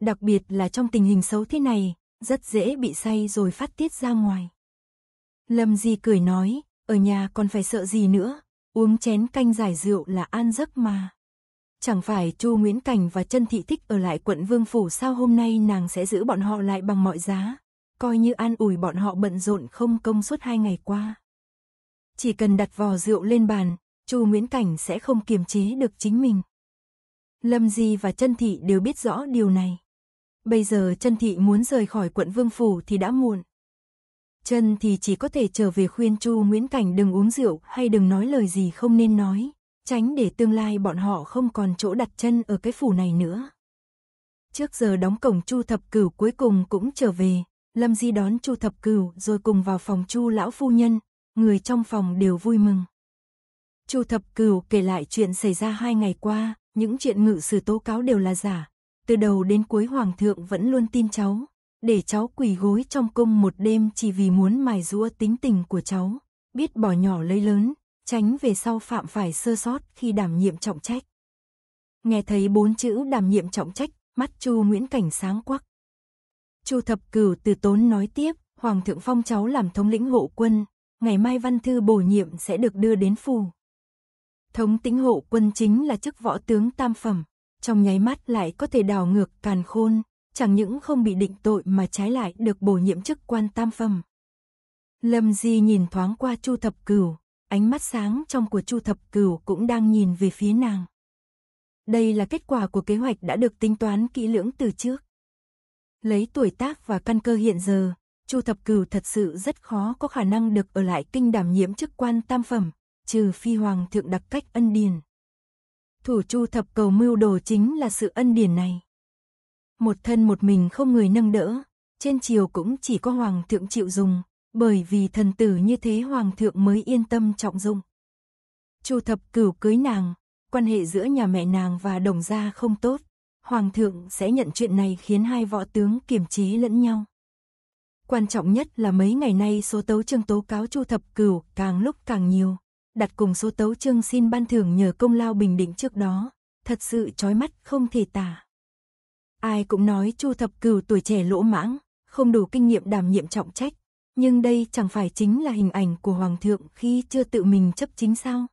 Đặc biệt là trong tình hình xấu thế này, rất dễ bị say rồi phát tiết ra ngoài. Lâm Di cười nói, ở nhà còn phải sợ gì nữa, uống chén canh giải rượu là an giấc mà. Chẳng phải Chu Nguyễn Cảnh và Trân Thị Thích ở lại quận Vương Phủ sao hôm nay nàng sẽ giữ bọn họ lại bằng mọi giá, coi như an ủi bọn họ bận rộn không công suốt hai ngày qua. Chỉ cần đặt vò rượu lên bàn, Chu Nguyễn Cảnh sẽ không kiềm chế được chính mình. Lâm Di và Trân Thị đều biết rõ điều này. Bây giờ Trân Thị muốn rời khỏi quận Vương Phủ thì đã muộn chân thì chỉ có thể trở về khuyên Chu Nguyễn Cảnh đừng uống rượu hay đừng nói lời gì không nên nói, tránh để tương lai bọn họ không còn chỗ đặt chân ở cái phủ này nữa. Trước giờ đóng cổng Chu Thập Cửu cuối cùng cũng trở về, Lâm Di đón Chu Thập Cửu rồi cùng vào phòng Chu lão phu nhân, người trong phòng đều vui mừng. Chu Thập Cửu kể lại chuyện xảy ra hai ngày qua, những chuyện ngự sử tố cáo đều là giả, từ đầu đến cuối hoàng thượng vẫn luôn tin cháu, để cháu quỳ gối trong cung một đêm chỉ vì muốn mài rũa tính tình của cháu, biết bỏ nhỏ lấy lớn, tránh về sau phạm phải sơ sót khi đảm nhiệm trọng trách. Nghe thấy bốn chữ đảm nhiệm trọng trách, mắt Chu Nguyễn Cảnh sáng quắc. Chu Thập Cửu từ tốn nói tiếp, Hoàng thượng phong cháu làm thống lĩnh hộ quân, ngày mai văn thư bổ nhiệm sẽ được đưa đến phủ. Thống tĩnh hộ quân chính là chức võ tướng tam phẩm, trong nháy mắt lại có thể đào ngược càn khôn, chẳng những không bị định tội mà trái lại được bổ nhiệm chức quan tam phẩm. Lâm Di nhìn thoáng qua Chu Thập Cửu, ánh mắt sáng trong của Chu Thập Cửu cũng đang nhìn về phía nàng. Đây là kết quả của kế hoạch đã được tính toán kỹ lưỡng từ trước. Lấy tuổi tác và căn cơ hiện giờ, Chu Thập Cửu thật sự rất khó có khả năng được ở lại kinh đảm nhiệm chức quan tam phẩm, trừ phi hoàng thượng đặc cách ân điền. Thủ Chu Thập cầu mưu đồ chính là sự ân điền này. Một thân một mình không người nâng đỡ, trên triều cũng chỉ có hoàng thượng chịu dùng, bởi vì thần tử như thế hoàng thượng mới yên tâm trọng dụng. Chu thập cửu cưới nàng, quan hệ giữa nhà mẹ nàng và đồng gia không tốt, hoàng thượng sẽ nhận chuyện này khiến hai võ tướng kiềm chế lẫn nhau. Quan trọng nhất là mấy ngày nay số tấu chương tố cáo Chu thập cửu càng lúc càng nhiều, đặt cùng số tấu chương xin ban thưởng nhờ công lao bình định trước đó, thật sự chói mắt không thể tả. Ai cũng nói Chu Thập Cửu tuổi trẻ lỗ mãng, không đủ kinh nghiệm đảm nhiệm trọng trách, nhưng đây chẳng phải chính là hình ảnh của Hoàng thượng khi chưa tự mình chấp chính sao.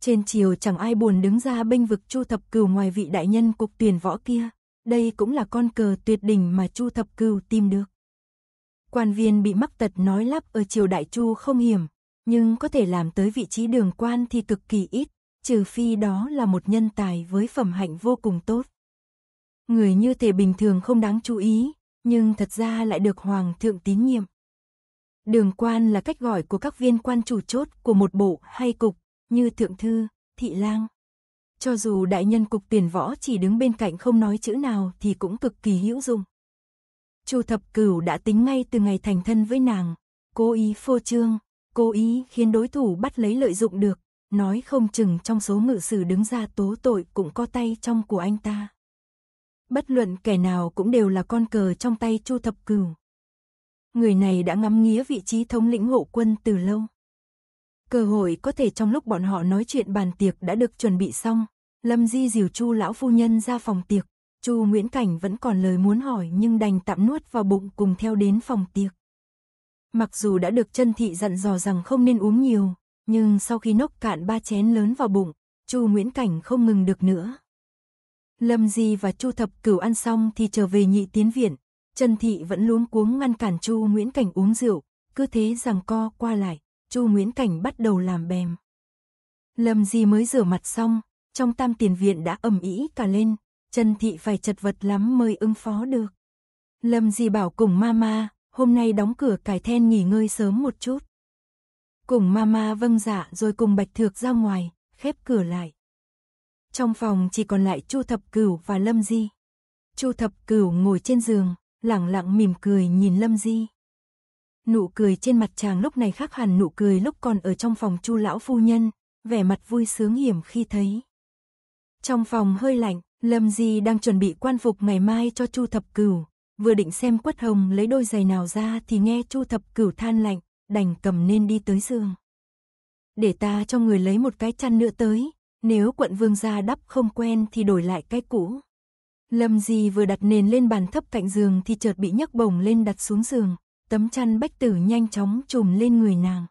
Trên chiều chẳng ai buồn đứng ra bênh vực Chu Thập Cửu ngoài vị đại nhân cục tiền võ kia, đây cũng là con cờ tuyệt đỉnh mà Chu Thập Cửu tìm được. Quan viên bị mắc tật nói lắp ở triều đại Chu không hiểm, nhưng có thể làm tới vị trí đường quan thì cực kỳ ít, trừ phi đó là một nhân tài với phẩm hạnh vô cùng tốt. Người như thể bình thường không đáng chú ý, nhưng thật ra lại được Hoàng thượng tín nhiệm. Đường quan là cách gọi của các viên quan chủ chốt của một bộ hay cục, như thượng thư, thị lang. Cho dù đại nhân cục tiền võ chỉ đứng bên cạnh không nói chữ nào thì cũng cực kỳ hữu dụng. Chu Thập Cửu đã tính ngay từ ngày thành thân với nàng, cố ý phô trương, cố ý khiến đối thủ bắt lấy lợi dụng được, nói không chừng trong số ngự sử đứng ra tố tội cũng có tay trong của anh ta. Bất luận kẻ nào cũng đều là con cờ trong tay Chu Thập Cửu. Người này đã ngắm nghía vị trí thống lĩnh hộ quân từ lâu. Cơ hội có thể trong lúc bọn họ nói chuyện bàn tiệc đã được chuẩn bị xong, Lâm Di dìu Chu lão phu nhân ra phòng tiệc, Chu Nguyễn Cảnh vẫn còn lời muốn hỏi nhưng đành tạm nuốt vào bụng cùng theo đến phòng tiệc. Mặc dù đã được chân thị dặn dò rằng không nên uống nhiều, nhưng sau khi nốc cạn ba chén lớn vào bụng, Chu Nguyễn Cảnh không ngừng được nữa. Lâm Di và Chu Thập Cửu ăn xong thì trở về nhị tiến viện. Trần Thị vẫn luống cuống ngăn cản Chu Nguyễn Cảnh uống rượu, cứ thế rằng co qua lại, Chu Nguyễn Cảnh bắt đầu làm bèm. Lâm Di mới rửa mặt xong, trong tam tiền viện đã ầm ĩ cả lên, Trần Thị phải chật vật lắm mới ứng phó được. Lâm Di bảo cùng mama, hôm nay đóng cửa cải then nghỉ ngơi sớm một chút. Cùng mama vâng dạ rồi cùng Bạch Thược ra ngoài, khép cửa lại. Trong phòng chỉ còn lại Chu Thập Cửu và Lâm Di. Chu Thập Cửu ngồi trên giường, lẳng lặng mỉm cười nhìn Lâm Di. Nụ cười trên mặt chàng lúc này khác hẳn nụ cười lúc còn ở trong phòng Chu lão phu nhân, vẻ mặt vui sướng hiểm khi thấy. Trong phòng hơi lạnh, Lâm Di đang chuẩn bị quan phục ngày mai cho Chu Thập Cửu, vừa định xem Quất Hồng lấy đôi giày nào ra thì nghe Chu Thập Cửu than lạnh, đành cầm nên đi tới giường. Để ta cho người lấy một cái chăn nữa tới, nếu quận vương gia đắp không quen thì đổi lại cái cũ. Lâm Di vừa đặt nền lên bàn thấp cạnh giường thì chợt bị nhấc bổng lên đặt xuống giường, tấm chăn bách tử nhanh chóng trùm lên người nàng.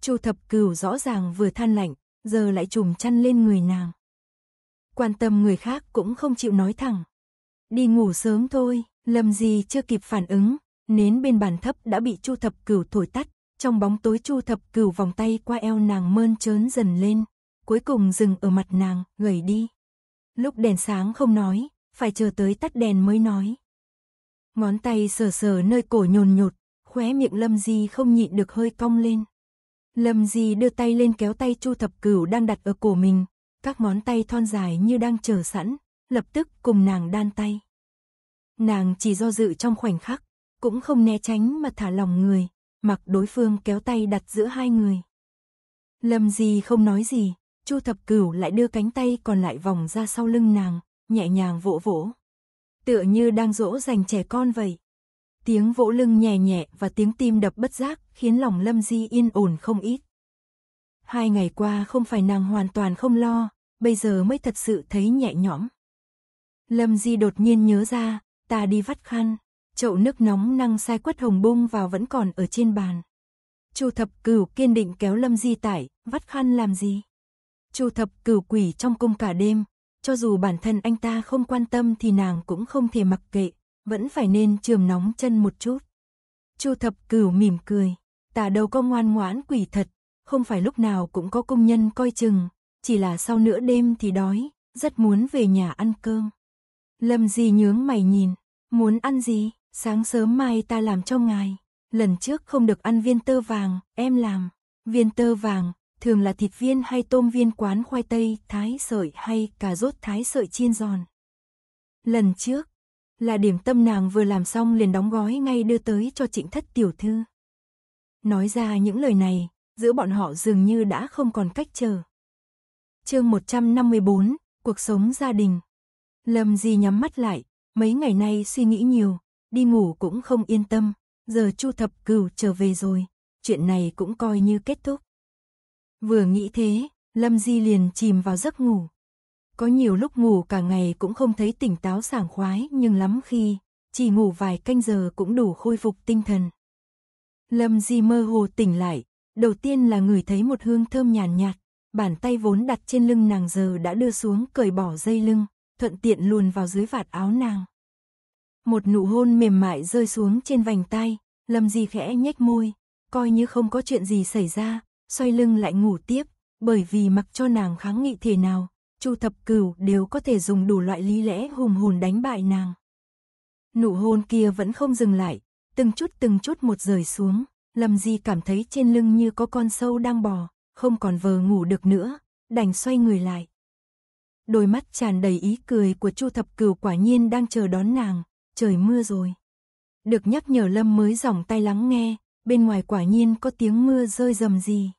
Chu thập cửu rõ ràng vừa than lạnh, giờ lại trùm chăn lên người nàng. Quan tâm người khác cũng không chịu nói thẳng. Đi ngủ sớm thôi, Lâm Di chưa kịp phản ứng, nến bên bàn thấp đã bị Chu thập cửu thổi tắt, trong bóng tối Chu thập cửu vòng tay qua eo nàng mơn trớn dần lên cuối cùng dừng ở mặt nàng, gầy đi. Lúc đèn sáng không nói, phải chờ tới tắt đèn mới nói. Ngón tay sờ sờ nơi cổ nhồn nhột, khóe miệng Lâm Di không nhịn được hơi cong lên. Lâm Di đưa tay lên kéo tay Chu Thập Cửu đang đặt ở cổ mình, các ngón tay thon dài như đang chờ sẵn, lập tức cùng nàng đan tay. Nàng chỉ do dự trong khoảnh khắc, cũng không né tránh mà thả lòng người, mặc đối phương kéo tay đặt giữa hai người. Lâm Di không nói gì, Chu thập cửu lại đưa cánh tay còn lại vòng ra sau lưng nàng, nhẹ nhàng vỗ vỗ. Tựa như đang dỗ dành trẻ con vậy. Tiếng vỗ lưng nhẹ nhẹ và tiếng tim đập bất giác khiến lòng Lâm Di yên ổn không ít. Hai ngày qua không phải nàng hoàn toàn không lo, bây giờ mới thật sự thấy nhẹ nhõm. Lâm Di đột nhiên nhớ ra, ta đi vắt khăn, chậu nước nóng năng sai quất hồng bung vào vẫn còn ở trên bàn. Chu thập cửu kiên định kéo Lâm Di tải, vắt khăn làm gì? Chu thập cửu quỷ trong cung cả đêm, cho dù bản thân anh ta không quan tâm thì nàng cũng không thể mặc kệ, vẫn phải nên chườm nóng chân một chút. Chu thập cửu mỉm cười, ta đâu có ngoan ngoãn quỷ thật, không phải lúc nào cũng có công nhân coi chừng, chỉ là sau nửa đêm thì đói, rất muốn về nhà ăn cơm. Lâm Di nhướng mày nhìn, muốn ăn gì, sáng sớm mai ta làm cho ngài. Lần trước không được ăn viên tơ vàng, em làm. Viên tơ vàng, thường là thịt viên hay tôm viên quán khoai tây, thái sợi hay cà rốt thái sợi chiên giòn. Lần trước, là điểm tâm nàng vừa làm xong liền đóng gói ngay đưa tới cho trịnh thất tiểu thư. Nói ra những lời này, giữa bọn họ dường như đã không còn cách chờ. chương 154, Cuộc sống gia đình. Lâm Di nhắm mắt lại, mấy ngày nay suy nghĩ nhiều, đi ngủ cũng không yên tâm, giờ Chu Thập cừu trở về rồi, chuyện này cũng coi như kết thúc. Vừa nghĩ thế, Lâm Di liền chìm vào giấc ngủ. Có nhiều lúc ngủ cả ngày cũng không thấy tỉnh táo sảng khoái nhưng lắm khi, chỉ ngủ vài canh giờ cũng đủ khôi phục tinh thần. Lâm Di mơ hồ tỉnh lại, đầu tiên là ngửi thấy một hương thơm nhàn nhạt, nhạt, bàn tay vốn đặt trên lưng nàng giờ đã đưa xuống cởi bỏ dây lưng, thuận tiện luồn vào dưới vạt áo nàng. Một nụ hôn mềm mại rơi xuống trên vành tay, Lâm Di khẽ nhếch môi, coi như không có chuyện gì xảy ra, xoay lưng lại ngủ tiếp, bởi vì mặc cho nàng kháng nghị thế nào, Chu Thập Cửu đều có thể dùng đủ loại lý lẽ hùng hồn đánh bại nàng. Nụ hôn kia vẫn không dừng lại, từng chút từng chút một rời xuống, Lâm Di cảm thấy trên lưng như có con sâu đang bò, không còn vờ ngủ được nữa, đành xoay người lại. Đôi mắt tràn đầy ý cười của Chu Thập Cửu quả nhiên đang chờ đón nàng, trời mưa rồi. Được nhắc nhở Lâm mới giỏng tay lắng nghe, bên ngoài quả nhiên có tiếng mưa rơi rầm rì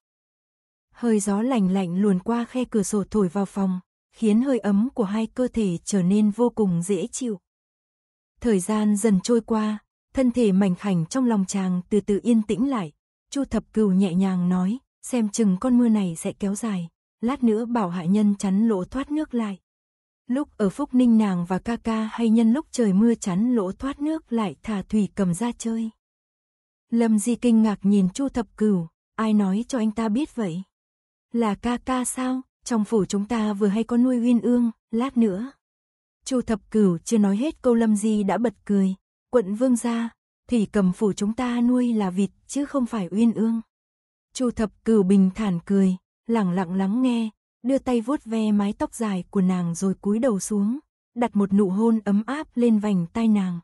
hơi gió lành lạnh luồn qua khe cửa sổ thổi vào phòng, khiến hơi ấm của hai cơ thể trở nên vô cùng dễ chịu. Thời gian dần trôi qua, thân thể mảnh khảnh trong lòng chàng từ từ yên tĩnh lại, Chu Thập Cừu nhẹ nhàng nói, xem chừng con mưa này sẽ kéo dài, lát nữa bảo hạ nhân chắn lỗ thoát nước lại. Lúc ở Phúc Ninh nàng và ca ca hay nhân lúc trời mưa chắn lỗ thoát nước lại thả thủy cầm ra chơi. Lâm Di kinh ngạc nhìn Chu Thập Cửu, ai nói cho anh ta biết vậy? Là ca ca sao? Trong phủ chúng ta vừa hay có nuôi huyên ương, lát nữa. Chu thập cửu chưa nói hết câu lâm di đã bật cười. Quận vương gia, thì cầm phủ chúng ta nuôi là vịt chứ không phải uyên ương. Chu thập cửu bình thản cười, lẳng lặng lắng nghe, đưa tay vuốt ve mái tóc dài của nàng rồi cúi đầu xuống, đặt một nụ hôn ấm áp lên vành tai nàng.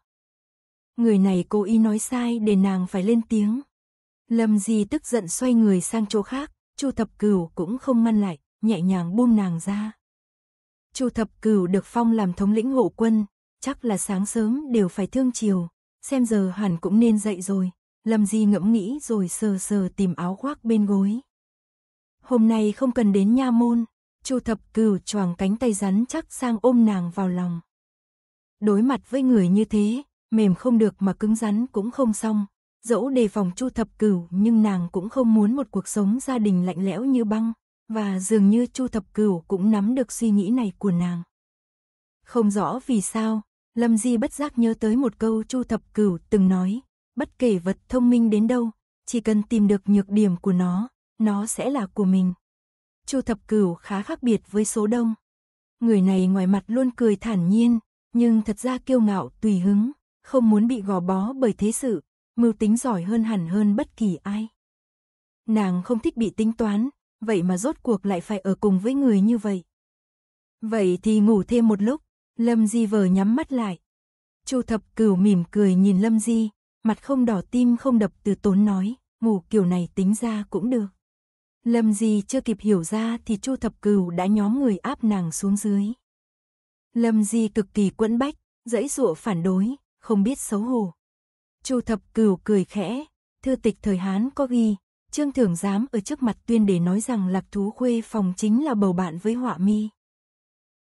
Người này cố ý nói sai để nàng phải lên tiếng. Lâm Di tức giận xoay người sang chỗ khác, Chu Thập Cửu cũng không ngăn lại, nhẹ nhàng buông nàng ra. Chu Thập Cửu được phong làm thống lĩnh hộ quân, chắc là sáng sớm đều phải thương chiều, xem giờ hẳn cũng nên dậy rồi. Lâm Di ngẫm nghĩ rồi sờ sờ tìm áo khoác bên gối. Hôm nay không cần đến nha môn, Chu Thập Cửu choàng cánh tay rắn chắc sang ôm nàng vào lòng. Đối mặt với người như thế, mềm không được mà cứng rắn cũng không xong, Dẫu đề phòng Chu Thập Cửu nhưng nàng cũng không muốn một cuộc sống gia đình lạnh lẽo như băng, và dường như Chu Thập Cửu cũng nắm được suy nghĩ này của nàng. Không rõ vì sao, Lâm Di bất giác nhớ tới một câu Chu Thập Cửu từng nói, bất kể vật thông minh đến đâu, chỉ cần tìm được nhược điểm của nó, nó sẽ là của mình. Chu Thập Cửu khá khác biệt với số đông. Người này ngoài mặt luôn cười thản nhiên, nhưng thật ra kiêu ngạo tùy hứng, không muốn bị gò bó bởi thế sự, mưu tính giỏi hơn hẳn hơn bất kỳ ai. Nàng không thích bị tính toán, vậy mà rốt cuộc lại phải ở cùng với người như vậy. Vậy thì ngủ thêm một lúc, Lâm Di vờ nhắm mắt lại. Chu thập cửu mỉm cười nhìn Lâm Di, mặt không đỏ tim không đập từ tốn nói, ngủ kiểu này tính ra cũng được. Lâm Di chưa kịp hiểu ra thì Chu Thập Cửu đã nhóm người áp nàng xuống dưới. Lâm Di cực kỳ quẫn bách, dãy dụa phản đối, không biết xấu hổ, Chu Thập Cửu cười khẽ, thư tịch thời Hán có ghi, Trương Thưởng dám ở trước mặt tuyên để nói rằng lạc thú khuê phòng chính là bầu bạn với họa mi.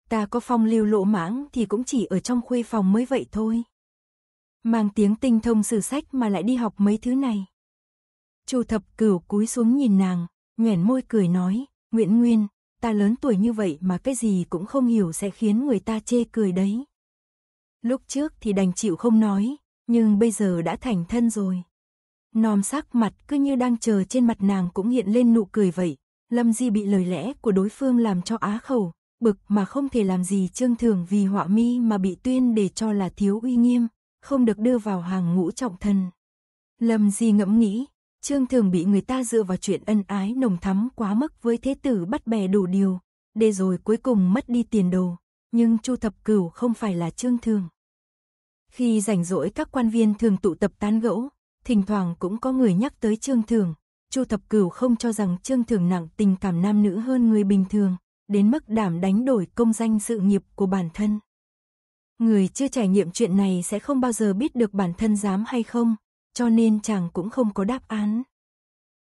Ta có phong lưu lỗ mãng thì cũng chỉ ở trong khuê phòng mới vậy thôi. Mang tiếng tinh thông sử sách mà lại đi học mấy thứ này. Chu Thập Cửu cúi xuống nhìn nàng, nhoẻn môi cười nói, Nguyễn Nguyên, ta lớn tuổi như vậy mà cái gì cũng không hiểu sẽ khiến người ta chê cười đấy. Lúc trước thì đành chịu không nói, nhưng bây giờ đã thành thân rồi. nòm sắc mặt cứ như đang chờ trên mặt nàng cũng hiện lên nụ cười vậy. Lâm Di bị lời lẽ của đối phương làm cho á khẩu, bực mà không thể làm gì trương thường vì họa mi mà bị tuyên để cho là thiếu uy nghiêm, không được đưa vào hàng ngũ trọng thân. Lâm Di ngẫm nghĩ, trương thường bị người ta dựa vào chuyện ân ái nồng thắm quá mức với thế tử bắt bè đủ điều, để rồi cuối cùng mất đi tiền đồ, nhưng Chu Thập Cửu không phải là trương thường. Khi rảnh rỗi các quan viên thường tụ tập tán gẫu, thỉnh thoảng cũng có người nhắc tới Trương Thường. Chu Thập Cửu không cho rằng Trương Thường nặng tình cảm nam nữ hơn người bình thường, đến mức đảm đánh đổi công danh sự nghiệp của bản thân. Người chưa trải nghiệm chuyện này sẽ không bao giờ biết được bản thân dám hay không, cho nên chàng cũng không có đáp án.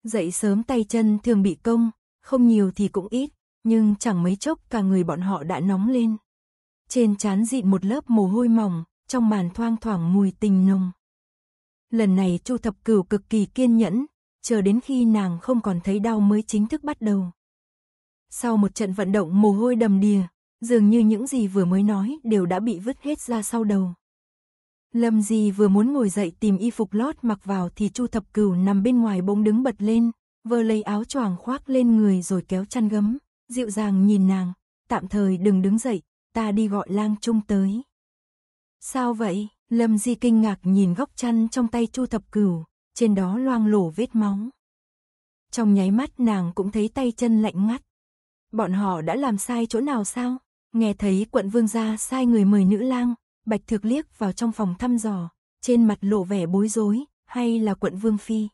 Dậy sớm tay chân thường bị công, không nhiều thì cũng ít, nhưng chẳng mấy chốc cả người bọn họ đã nóng lên. Trên chán dịn một lớp mồ hôi mỏng, trong màn thoang thoảng mùi tình nồng. Lần này Chu Thập Cửu cực kỳ kiên nhẫn, chờ đến khi nàng không còn thấy đau mới chính thức bắt đầu. Sau một trận vận động mồ hôi đầm đìa, dường như những gì vừa mới nói đều đã bị vứt hết ra sau đầu. Lâm Di vừa muốn ngồi dậy tìm y phục lót mặc vào thì Chu Thập Cửu nằm bên ngoài bỗng đứng bật lên, vơ lấy áo choàng khoác lên người rồi kéo chăn gấm, dịu dàng nhìn nàng, tạm thời đừng đứng dậy, ta đi gọi lang trung tới. Sao vậy? Lâm Di kinh ngạc nhìn góc chăn trong tay Chu Thập Cửu, trên đó loang lổ vết máu. Trong nháy mắt nàng cũng thấy tay chân lạnh ngắt. Bọn họ đã làm sai chỗ nào sao? Nghe thấy quận vương gia sai người mời nữ lang, Bạch Thực liếc vào trong phòng thăm dò, trên mặt lộ vẻ bối rối, hay là quận vương phi?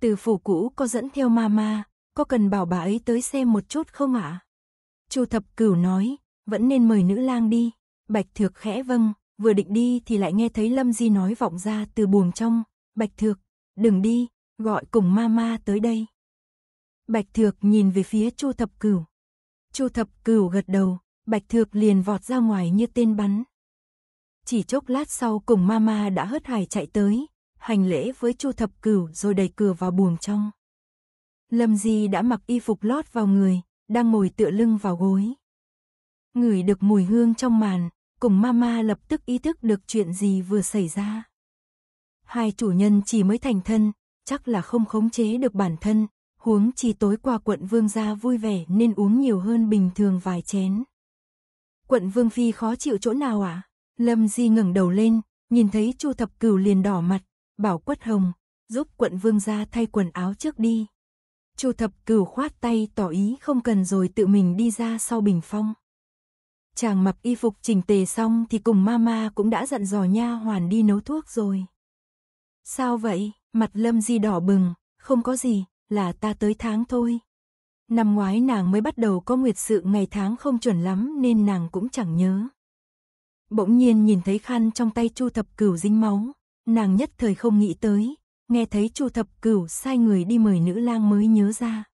Từ phủ cũ có dẫn theo mama, có cần bảo bà ấy tới xem một chút không ạ? Chu Thập Cửu nói, vẫn nên mời nữ lang đi. Bạch Thược khẽ vâng, vừa định đi thì lại nghe thấy Lâm Di nói vọng ra từ buồng trong, Bạch Thược, đừng đi, gọi cùng mama tới đây. Bạch Thược nhìn về phía Chu Thập Cửu. Chu Thập Cửu gật đầu, Bạch Thược liền vọt ra ngoài như tên bắn. Chỉ chốc lát sau cùng mama đã hớt hải chạy tới, hành lễ với Chu Thập Cửu rồi đẩy cửa vào buồng trong. Lâm Di đã mặc y phục lót vào người, đang ngồi tựa lưng vào gối. Ngửi được mùi hương trong màn, cùng mama lập tức ý thức được chuyện gì vừa xảy ra. Hai chủ nhân chỉ mới thành thân, chắc là không khống chế được bản thân, huống chi tối qua quận vương gia vui vẻ nên uống nhiều hơn bình thường vài chén. Quận vương phi khó chịu chỗ nào ạ Lâm Di ngẩng đầu lên, nhìn thấy Chu Thập Cửu liền đỏ mặt, bảo Quất Hồng giúp quận vương gia thay quần áo trước đi. Chu Thập Cửu khoát tay tỏ ý không cần rồi tự mình đi ra sau bình phong. Chàng mặc y phục chỉnh tề xong thì cùng mama cũng đã dặn dò nha hoàn đi nấu thuốc rồi. Sao vậy? Mặt Lâm Di đỏ bừng, không có gì, là ta tới tháng thôi. Năm ngoái nàng mới bắt đầu có nguyệt sự ngày tháng không chuẩn lắm nên nàng cũng chẳng nhớ. Bỗng nhiên nhìn thấy khăn trong tay Chu Thập Cửu dính máu, nàng nhất thời không nghĩ tới, nghe thấy Chu Thập Cửu sai người đi mời nữ lang mới nhớ ra.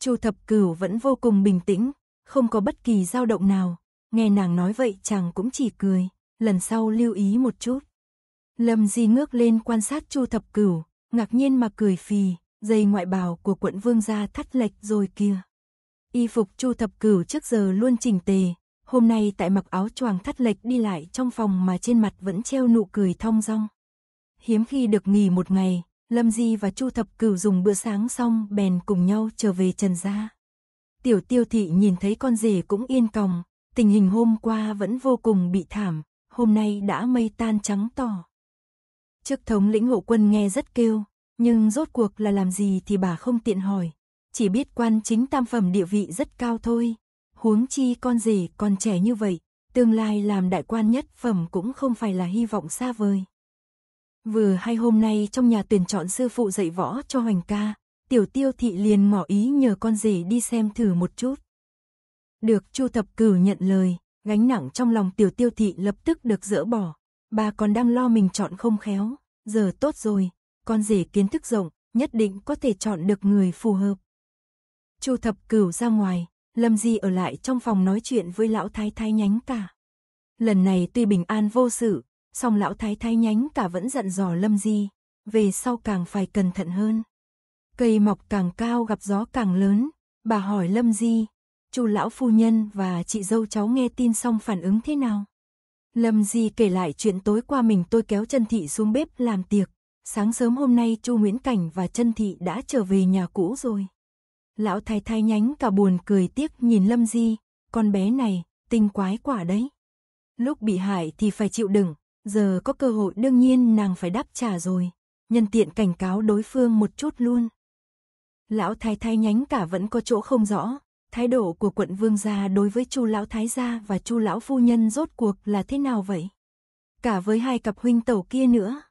Chu Thập Cửu vẫn vô cùng bình tĩnh, không có bất kỳ dao động nào. Nghe nàng nói vậy chàng cũng chỉ cười, lần sau lưu ý một chút. Lâm Di ngước lên quan sát Chu Thập Cửu, ngạc nhiên mà cười phì, dây ngoại bào của quận vương gia thắt lệch rồi kia. Y phục Chu Thập Cửu trước giờ luôn chỉnh tề, hôm nay tại mặc áo choàng thắt lệch đi lại trong phòng mà trên mặt vẫn treo nụ cười thong dong. Hiếm khi được nghỉ một ngày, Lâm Di và Chu Thập Cửu dùng bữa sáng xong bèn cùng nhau trở về Trần gia. Tiểu tiêu thị nhìn thấy con rể cũng yên còng, tình hình hôm qua vẫn vô cùng bị thảm, hôm nay đã mây tan trắng tỏ. Trước thống lĩnh hộ quân nghe rất kêu, nhưng rốt cuộc là làm gì thì bà không tiện hỏi, chỉ biết quan chính tam phẩm địa vị rất cao thôi, huống chi con rể còn trẻ như vậy, tương lai làm đại quan nhất phẩm cũng không phải là hy vọng xa vời. Vừa hay hôm nay trong nhà tuyển chọn sư phụ dạy võ cho Hoành ca, tiểu tiêu thị liền mỏ ý nhờ con rể đi xem thử một chút. Được Chu Thập Cửu nhận lời, gánh nặng trong lòng tiểu tiêu thị lập tức được dỡ bỏ. Bà còn đang lo mình chọn không khéo, giờ tốt rồi, con rể kiến thức rộng, nhất định có thể chọn được người phù hợp. Chu Thập Cửu ra ngoài, Lâm Di ở lại trong phòng nói chuyện với lão thái thái nhánh cả. Lần này tuy bình an vô sự, song lão thái thái nhánh cả vẫn giận dò Lâm Di, về sau càng phải cẩn thận hơn. Cây mọc càng cao gặp gió càng lớn, bà hỏi Lâm Di, chu lão phu nhân và chị dâu cháu nghe tin xong phản ứng thế nào? Lâm Di kể lại chuyện tối qua mình tôi kéo chân thị xuống bếp làm tiệc, sáng sớm hôm nay chu Nguyễn Cảnh và chân thị đã trở về nhà cũ rồi. Lão thái thái nhánh cả buồn cười tiếc nhìn Lâm Di, con bé này, tinh quái quả đấy. Lúc bị hại thì phải chịu đựng, giờ có cơ hội đương nhiên nàng phải đáp trả rồi. Nhân tiện cảnh cáo đối phương một chút luôn lão thái thái nhánh cả vẫn có chỗ không rõ. Thái độ của quận vương gia đối với chu lão thái gia và chu lão phu nhân rốt cuộc là thế nào vậy? Cả với hai cặp huynh tẩu kia nữa.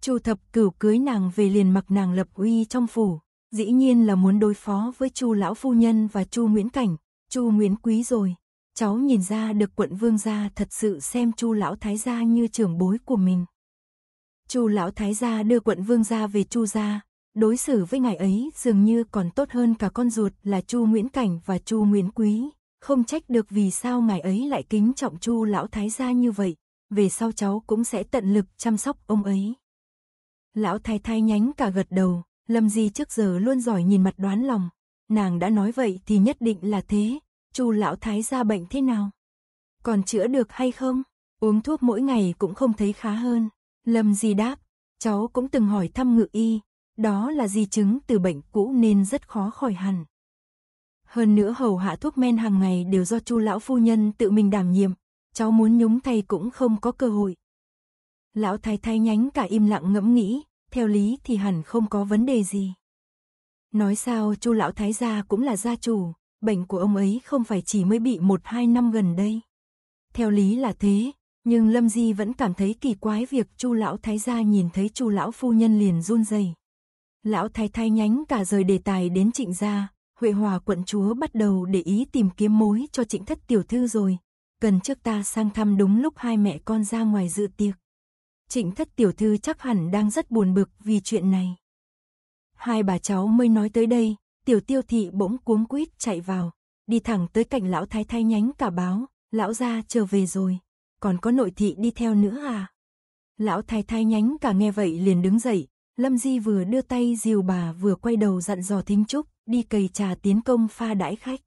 Chu thập cửu cưới nàng về liền mặc nàng lập uy trong phủ, dĩ nhiên là muốn đối phó với chu lão phu nhân và chu Nguyễn Cảnh, chu Nguyễn Quý rồi. Cháu nhìn ra được quận vương gia thật sự xem chu lão thái gia như trưởng bối của mình. Chu lão thái gia đưa quận vương gia về chu gia, đối xử với ngài ấy dường như còn tốt hơn cả con ruột là Chu Nguyễn Cảnh và Chu Nguyễn Quý, không trách được vì sao ngài ấy lại kính trọng Chu lão thái gia như vậy, về sau cháu cũng sẽ tận lực chăm sóc ông ấy. Lão thái thái nhánh cả gật đầu, Lâm Di trước giờ luôn giỏi nhìn mặt đoán lòng, nàng đã nói vậy thì nhất định là thế, Chu lão thái gia bệnh thế nào? Còn chữa được hay không? Uống thuốc mỗi ngày cũng không thấy khá hơn. Lâm Di đáp, cháu cũng từng hỏi thăm ngự y, đó là di chứng từ bệnh cũ nên rất khó khỏi hẳn. Hơn nữa hầu hạ thuốc men hàng ngày đều do chu lão phu nhân tự mình đảm nhiệm, cháu muốn nhúng thay cũng không có cơ hội. Lão thái thái nhánh cả im lặng ngẫm nghĩ, theo lý thì hẳn không có vấn đề gì. Nói sao chu lão thái gia cũng là gia chủ, bệnh của ông ấy không phải chỉ mới bị một hai năm gần đây. Theo lý là thế, nhưng Lâm Di vẫn cảm thấy kỳ quái việc chu lão thái gia nhìn thấy chu lão phu nhân liền run rẩy Lão thái thái nhánh cả rời đề tài đến trịnh gia, Huệ Hòa quận chúa bắt đầu để ý tìm kiếm mối cho trịnh thất tiểu thư rồi. Cần trước ta sang thăm đúng lúc hai mẹ con ra ngoài dự tiệc. Trịnh thất tiểu thư chắc hẳn đang rất buồn bực vì chuyện này. Hai bà cháu mới nói tới đây, tiểu tiêu thị bỗng cuống quýt chạy vào, đi thẳng tới cạnh lão thái thái nhánh cả báo, lão gia trở về rồi, còn có nội thị đi theo nữa à? Lão thái thái nhánh cả nghe vậy liền đứng dậy, Lâm Di vừa đưa tay dìu bà vừa quay đầu dặn dò Thính Trúc, đi cầy trà tiến công pha đãi khách.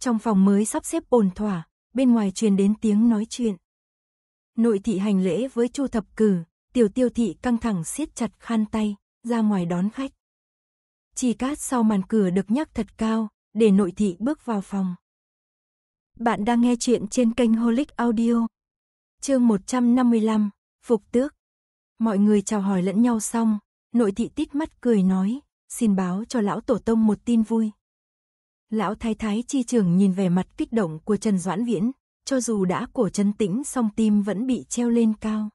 Trong phòng mới sắp xếp ổn thỏa, bên ngoài truyền đến tiếng nói chuyện. Nội thị hành lễ với Chu Thập Cử, tiểu tiêu thị căng thẳng siết chặt khăn tay, ra ngoài đón khách. Chỉ cát sau màn cửa được nhắc thật cao, để nội thị bước vào phòng. Bạn đang nghe chuyện trên kênh Holic Audio. Chương 155, Phục Tước. Mọi người chào hỏi lẫn nhau xong, Nội thị tít mắt cười nói, xin báo cho lão tổ tông một tin vui. Lão thái thái chi trưởng nhìn về mặt kích động của Trần Doãn Viễn, cho dù đã cổ chân tĩnh song tim vẫn bị treo lên cao.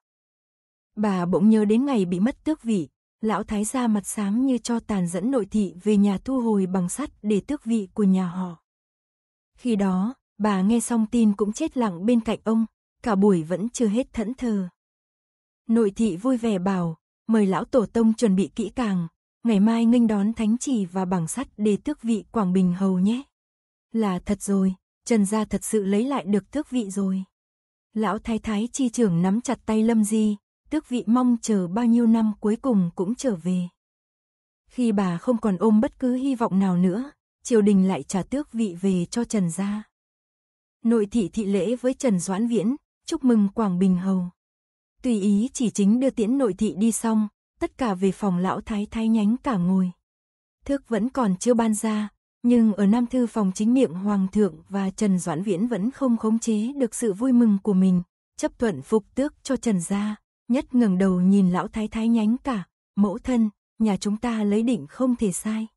Bà bỗng nhớ đến ngày bị mất tước vị, lão thái gia mặt sáng như cho tàn dẫn nội thị về nhà thu hồi bằng sắt để tước vị của nhà họ. Khi đó, bà nghe xong tin cũng chết lặng bên cạnh ông, cả buổi vẫn chưa hết thẫn thờ. Nội thị vui vẻ bảo, mời lão tổ tông chuẩn bị kỹ càng, ngày mai nghênh đón thánh chỉ và bảng sắt để tước vị Quảng Bình hầu nhé. Là thật rồi, Trần gia thật sự lấy lại được tước vị rồi. Lão thái thái chi trưởng nắm chặt tay Lâm Di, tước vị mong chờ bao nhiêu năm cuối cùng cũng trở về. Khi bà không còn ôm bất cứ hy vọng nào nữa, triều đình lại trả tước vị về cho Trần gia. Nội thị thị lễ với Trần Doãn Viễn, chúc mừng Quảng Bình Hầu. Tùy ý chỉ chính đưa tiễn nội thị đi xong, tất cả về phòng lão thái thái nhánh cả ngồi. Thước vẫn còn chưa ban ra, nhưng ở Nam Thư phòng chính miệng Hoàng thượng và Trần Doãn Viễn vẫn không khống chế được sự vui mừng của mình, chấp thuận phục tước cho Trần gia, nhất ngẩng đầu nhìn lão thái thái nhánh cả, mẫu thân, nhà chúng ta lấy định không thể sai.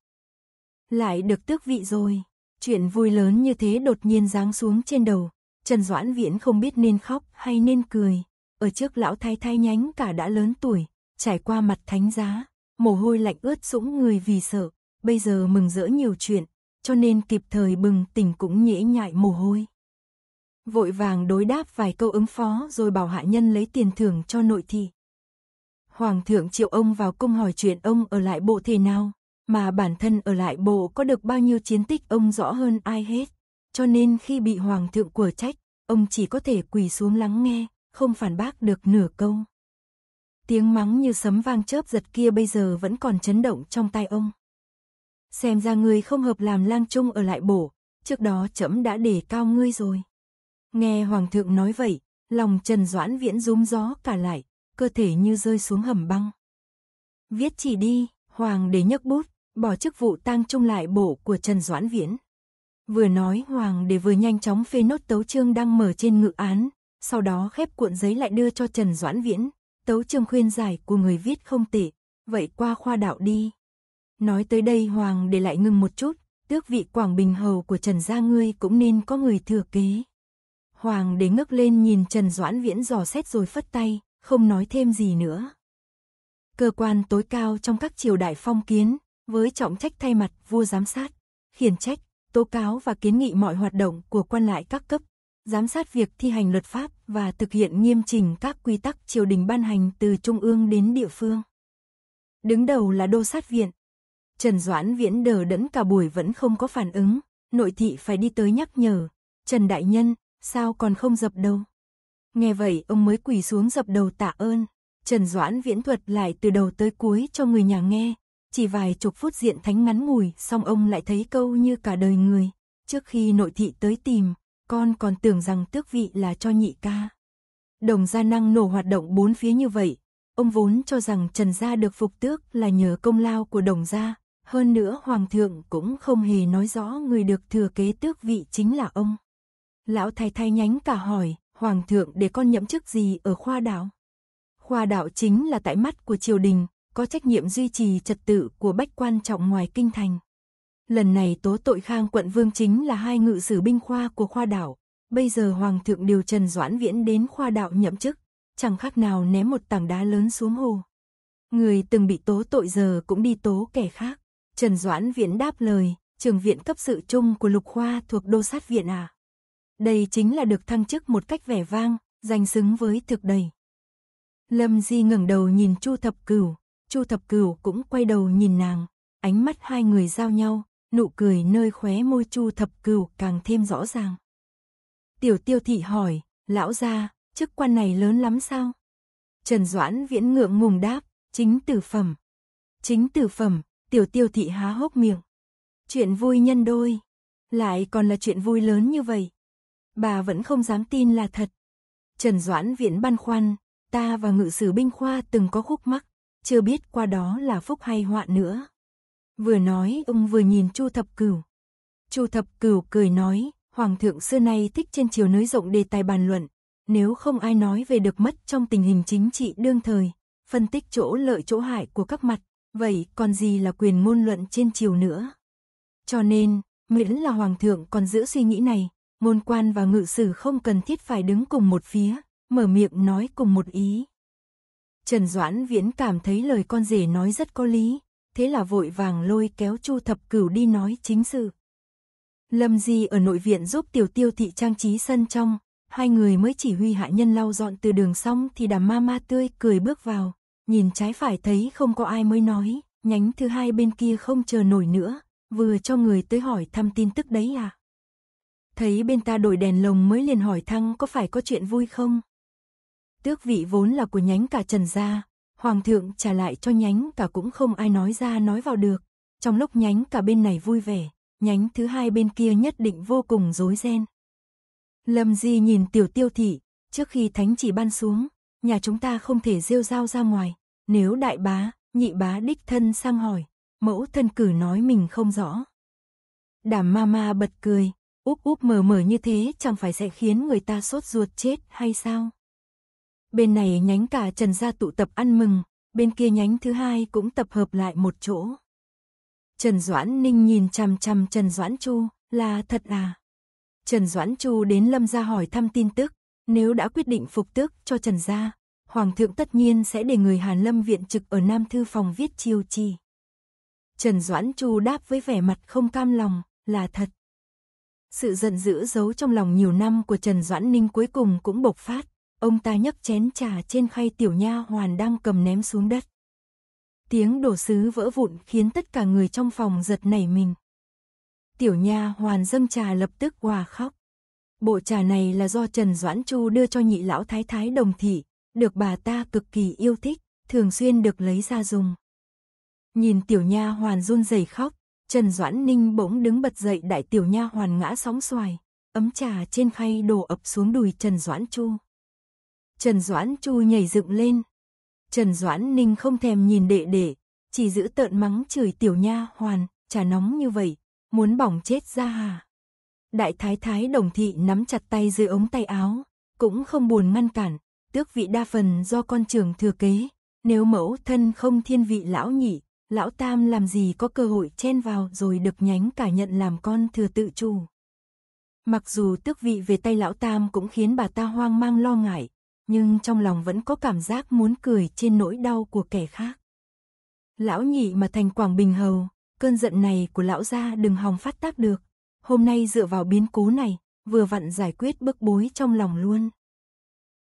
Lại được tước vị rồi, chuyện vui lớn như thế đột nhiên giáng xuống trên đầu, Trần Doãn Viễn không biết nên khóc hay nên cười ở trước lão thái thái nhánh cả đã lớn tuổi, trải qua mặt thánh giá, mồ hôi lạnh ướt sũng người vì sợ, bây giờ mừng rỡ nhiều chuyện, cho nên kịp thời bừng tỉnh cũng nhễ nhại mồ hôi. Vội vàng đối đáp vài câu ứng phó rồi bảo hạ nhân lấy tiền thưởng cho nội thị. Hoàng thượng triệu ông vào cung hỏi chuyện ông ở lại bộ thế nào, mà bản thân ở lại bộ có được bao nhiêu chiến tích ông rõ hơn ai hết. Cho nên khi bị hoàng thượng của trách, ông chỉ có thể quỳ xuống lắng nghe, không phản bác được nửa câu. Tiếng mắng như sấm vang chớp giật kia bây giờ vẫn còn chấn động trong tai ông. Xem ra người không hợp làm lang trung ở lại bổ, trước đó trẫm đã để cao ngươi rồi. Nghe Hoàng thượng nói vậy, lòng Trần Doãn Viễn rúm gió cả lại, cơ thể như rơi xuống hầm băng. Viết chỉ đi, Hoàng đế nhấc bút, bỏ chức vụ tang trung lại bổ của Trần Doãn Viễn. Vừa nói Hoàng đế vừa nhanh chóng phê nốt tấu chương đang mở trên ngự án, sau đó khép cuộn giấy lại đưa cho Trần Doãn Viễn, tấu chương khuyên giải của người viết không tệ, vậy qua khoa đạo đi. Nói tới đây Hoàng để lại ngưng một chút, tước vị Quảng Bình Hầu của Trần Gia ngươi cũng nên có người thừa kế. Hoàng đế ngước lên nhìn Trần Doãn Viễn dò xét rồi phất tay, không nói thêm gì nữa. Cơ quan tối cao trong các triều đại phong kiến, với trọng trách thay mặt vua giám sát, khiển trách, tố cáo và kiến nghị mọi hoạt động của quan lại các cấp giám sát việc thi hành luật pháp và thực hiện nghiêm chỉnh các quy tắc triều đình ban hành từ trung ương đến địa phương. Đứng đầu là đô sát viện. Trần Doãn Viễn đờ đẫn cả buổi vẫn không có phản ứng, nội thị phải đi tới nhắc nhở, Trần Đại Nhân, sao còn không dập đầu? Nghe vậy ông mới quỳ xuống dập đầu tạ ơn, Trần Doãn Viễn thuật lại từ đầu tới cuối cho người nhà nghe, chỉ vài chục phút diện thánh ngắn ngủi xong ông lại thấy câu như cả đời người, trước khi nội thị tới tìm, con còn tưởng rằng tước vị là cho nhị ca. Đồng gia năng nổ hoạt động bốn phía như vậy, ông vốn cho rằng Trần gia được phục tước là nhờ công lao của đồng gia, hơn nữa hoàng thượng cũng không hề nói rõ người được thừa kế tước vị chính là ông. Lão thái thái nhánh cả hỏi, hoàng thượng để con nhậm chức gì ở khoa đạo? Khoa đạo chính là tại mắt của triều đình, có trách nhiệm duy trì trật tự của bách quan trọng ngoài kinh thành. Lần này tố tội Khang quận vương chính là hai ngự sử binh khoa của khoa đảo. Bây giờ Hoàng thượng điều Trần Doãn Viễn đến khoa đạo nhậm chức, chẳng khác nào ném một tảng đá lớn xuống hồ. Người từng bị tố tội giờ cũng đi tố kẻ khác. Trần Doãn Viễn đáp lời, trường viện cấp sự chung của lục khoa thuộc đô sát viện à. Đây chính là được thăng chức một cách vẻ vang, danh xứng với thực đầy. Lâm Di ngẩng đầu nhìn Chu Thập Cửu, Chu Thập Cửu cũng quay đầu nhìn nàng, ánh mắt hai người giao nhau, nụ cười nơi khóe môi Chu Thập cừu càng thêm rõ ràng. Tiểu Tiêu thị hỏi, "Lão gia, chức quan này lớn lắm sao?" Trần Doãn Viễn ngượng ngùng đáp, "Chính tử phẩm." "Chính tử phẩm?" Tiểu Tiêu thị há hốc miệng. "Chuyện vui nhân đôi, lại còn là chuyện vui lớn như vậy." Bà vẫn không dám tin là thật. Trần Doãn Viễn băn khoăn, ta và ngự sử binh khoa từng có khúc mắc, chưa biết qua đó là phúc hay họa nữa. Vừa nói ông vừa nhìn Chu Thập Cửu. Chu Thập Cửu cười nói, Hoàng thượng xưa nay thích trên chiều nới rộng đề tài bàn luận, nếu không ai nói về được mất trong tình hình chính trị đương thời, phân tích chỗ lợi chỗ hại của các mặt, vậy còn gì là quyền ngôn luận trên chiều nữa. Cho nên, miễn là Hoàng thượng còn giữ suy nghĩ này, môn quan và ngự sử không cần thiết phải đứng cùng một phía, mở miệng nói cùng một ý. Trần Doãn Viễn cảm thấy lời con rể nói rất có lý, thế là vội vàng lôi kéo Chu Thập Cửu đi nói chính sự. Lâm Di ở nội viện giúp tiểu tiêu thị trang trí sân trong, hai người mới chỉ huy hạ nhân lau dọn từ đường xong thì đàm ma ma tươi cười bước vào, nhìn trái phải thấy không có ai mới nói, nhánh thứ hai bên kia không chờ nổi nữa, vừa cho người tới hỏi thăm tin tức đấy à. Thấy bên ta đổi đèn lồng mới liền hỏi thăng có phải có chuyện vui không? Tước vị vốn là của nhánh cả Trần Gia, Hoàng thượng trả lại cho nhánh cả cũng không ai nói ra nói vào được. Trong lúc nhánh cả bên này vui vẻ, nhánh thứ hai bên kia nhất định vô cùng rối ren. Lâm Di nhìn tiểu tiêu thị, trước khi thánh chỉ ban xuống, nhà chúng ta không thể rêu rao ra ngoài. Nếu đại bá, nhị bá đích thân sang hỏi, mẫu thân cử nói mình không rõ. Đàm ma ma bật cười, úp úp mờ mờ như thế chẳng phải sẽ khiến người ta sốt ruột chết hay sao? Bên này nhánh cả Trần gia tụ tập ăn mừng, bên kia nhánh thứ hai cũng tập hợp lại một chỗ. Trần Doãn Ninh nhìn chằm chằm Trần Doãn Chu, là thật à? Trần Doãn Chu đến Lâm gia hỏi thăm tin tức, nếu đã quyết định phục tước cho Trần gia, Hoàng thượng tất nhiên sẽ để người Hàn Lâm viện trực ở Nam Thư phòng viết chiêu chi. Trần Doãn Chu đáp với vẻ mặt không cam lòng, là thật. Sự giận dữ giấu trong lòng nhiều năm của Trần Doãn Ninh cuối cùng cũng bộc phát ông ta nhấc chén trà trên khay tiểu nha hoàn đang cầm ném xuống đất. Tiếng đổ sứ vỡ vụn khiến tất cả người trong phòng giật nảy mình. Tiểu nha hoàn dâng trà lập tức hòa khóc. Bộ trà này là do Trần Doãn Chu đưa cho nhị lão thái thái đồng thị, được bà ta cực kỳ yêu thích, thường xuyên được lấy ra dùng. Nhìn tiểu nha hoàn run rẩy khóc, Trần Doãn Ninh bỗng đứng bật dậy đại tiểu nha hoàn ngã sóng xoài, ấm trà trên khay đổ ập xuống đùi Trần Doãn Chu. Trần Doãn Chu nhảy dựng lên. Trần Doãn Ninh không thèm nhìn đệ đệ, chỉ giữ tợn mắng chửi tiểu nha hoàn, trà nóng như vậy, muốn bỏng chết ra hà. Đại thái thái đồng thị nắm chặt tay dưới ống tay áo, cũng không buồn ngăn cản, tước vị đa phần do con trưởng thừa kế, nếu mẫu thân không thiên vị lão nhị, lão tam làm gì có cơ hội chen vào rồi được nhánh cả nhận làm con thừa tự chủ. Mặc dù tước vị về tay lão tam cũng khiến bà ta hoang mang lo ngại, nhưng trong lòng vẫn có cảm giác muốn cười trên nỗi đau của kẻ khác. Lão nhị mà thành Quảng Bình Hầu, cơn giận này của lão gia đừng hòng phát tác được. Hôm nay dựa vào biến cố này, vừa vặn giải quyết bức bối trong lòng luôn.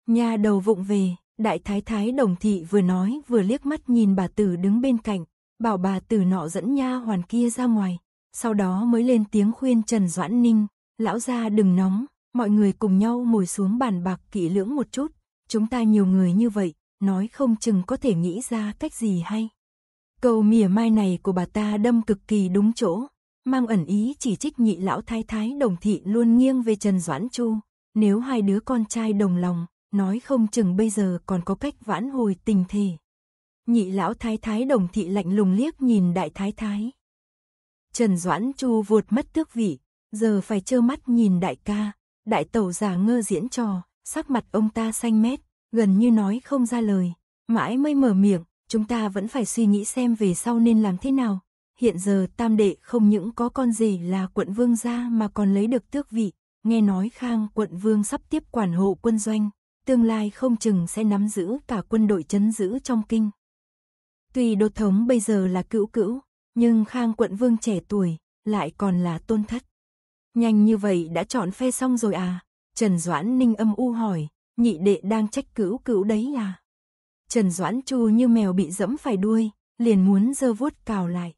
Nhà đầu vụng về, đại thái thái đồng thị vừa nói vừa liếc mắt nhìn bà tử đứng bên cạnh, bảo bà tử nọ dẫn nha hoàn kia ra ngoài, sau đó mới lên tiếng khuyên Trần Doãn Ninh, lão gia đừng nóng, mọi người cùng nhau ngồi xuống bàn bạc kỹ lưỡng một chút, chúng ta nhiều người như vậy, nói không chừng có thể nghĩ ra cách gì hay. Câu mỉa mai này của bà ta đâm cực kỳ đúng chỗ, mang ẩn ý chỉ trích nhị lão thái thái đồng thị luôn nghiêng về Trần Doãn Chu. Nếu hai đứa con trai đồng lòng, nói không chừng bây giờ còn có cách vãn hồi tình thể. Nhị lão thái thái đồng thị lạnh lùng liếc nhìn đại thái thái. Trần Doãn Chu vụt mất tước vị, giờ phải trơ mắt nhìn đại ca, đại tẩu già ngơ diễn trò, sắc mặt ông ta xanh mét, gần như nói không ra lời, mãi mới mở miệng, chúng ta vẫn phải suy nghĩ xem về sau nên làm thế nào. Hiện giờ tam đệ không những có con gì là quận vương gia mà còn lấy được tước vị, nghe nói khang quận vương sắp tiếp quản hộ quân doanh, tương lai không chừng sẽ nắm giữ cả quân đội chấn giữ trong kinh. Tuy đô thống bây giờ là cữu cữu, nhưng khang quận vương trẻ tuổi, lại còn là tôn thất. Nhanh như vậy đã chọn phe xong rồi à? Trần Doãn Ninh âm u hỏi, nhị đệ đang trách cữu cữu đấy à? Trần Doãn Chu như mèo bị dẫm phải đuôi, liền muốn giơ vuốt cào lại.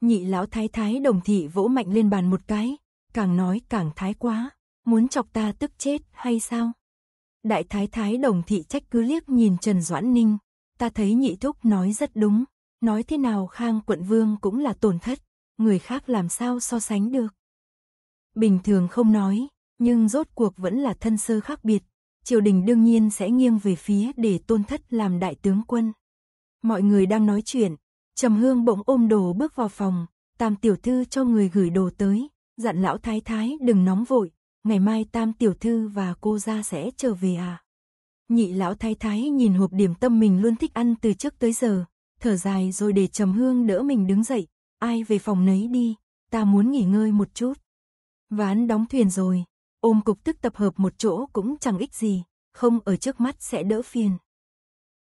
Nhị lão thái thái đồng thị vỗ mạnh lên bàn một cái, càng nói càng thái quá, muốn chọc ta tức chết hay sao? Đại thái thái đồng thị trách cứ liếc nhìn Trần Doãn Ninh, ta thấy nhị thúc nói rất đúng, nói thế nào khang quận vương cũng là tổn thất, người khác làm sao so sánh được. Bình thường không nói, nhưng rốt cuộc vẫn là thân sơ khác biệt, triều đình đương nhiên sẽ nghiêng về phía để tôn thất làm đại tướng quân. Mọi người đang nói chuyện, Trầm Hương bỗng ôm đồ bước vào phòng, Tam tiểu thư cho người gửi đồ tới, dặn lão thái thái đừng nóng vội, ngày mai Tam tiểu thư và cô gia sẽ trở về à. Nhị lão thái thái nhìn hộp điểm tâm mình luôn thích ăn từ trước tới giờ, thở dài rồi để Trầm Hương đỡ mình đứng dậy, ai về phòng nấy đi, ta muốn nghỉ ngơi một chút. Ván đóng thuyền rồi. Ôm cục tức tập hợp một chỗ cũng chẳng ích gì, không ở trước mắt sẽ đỡ phiền.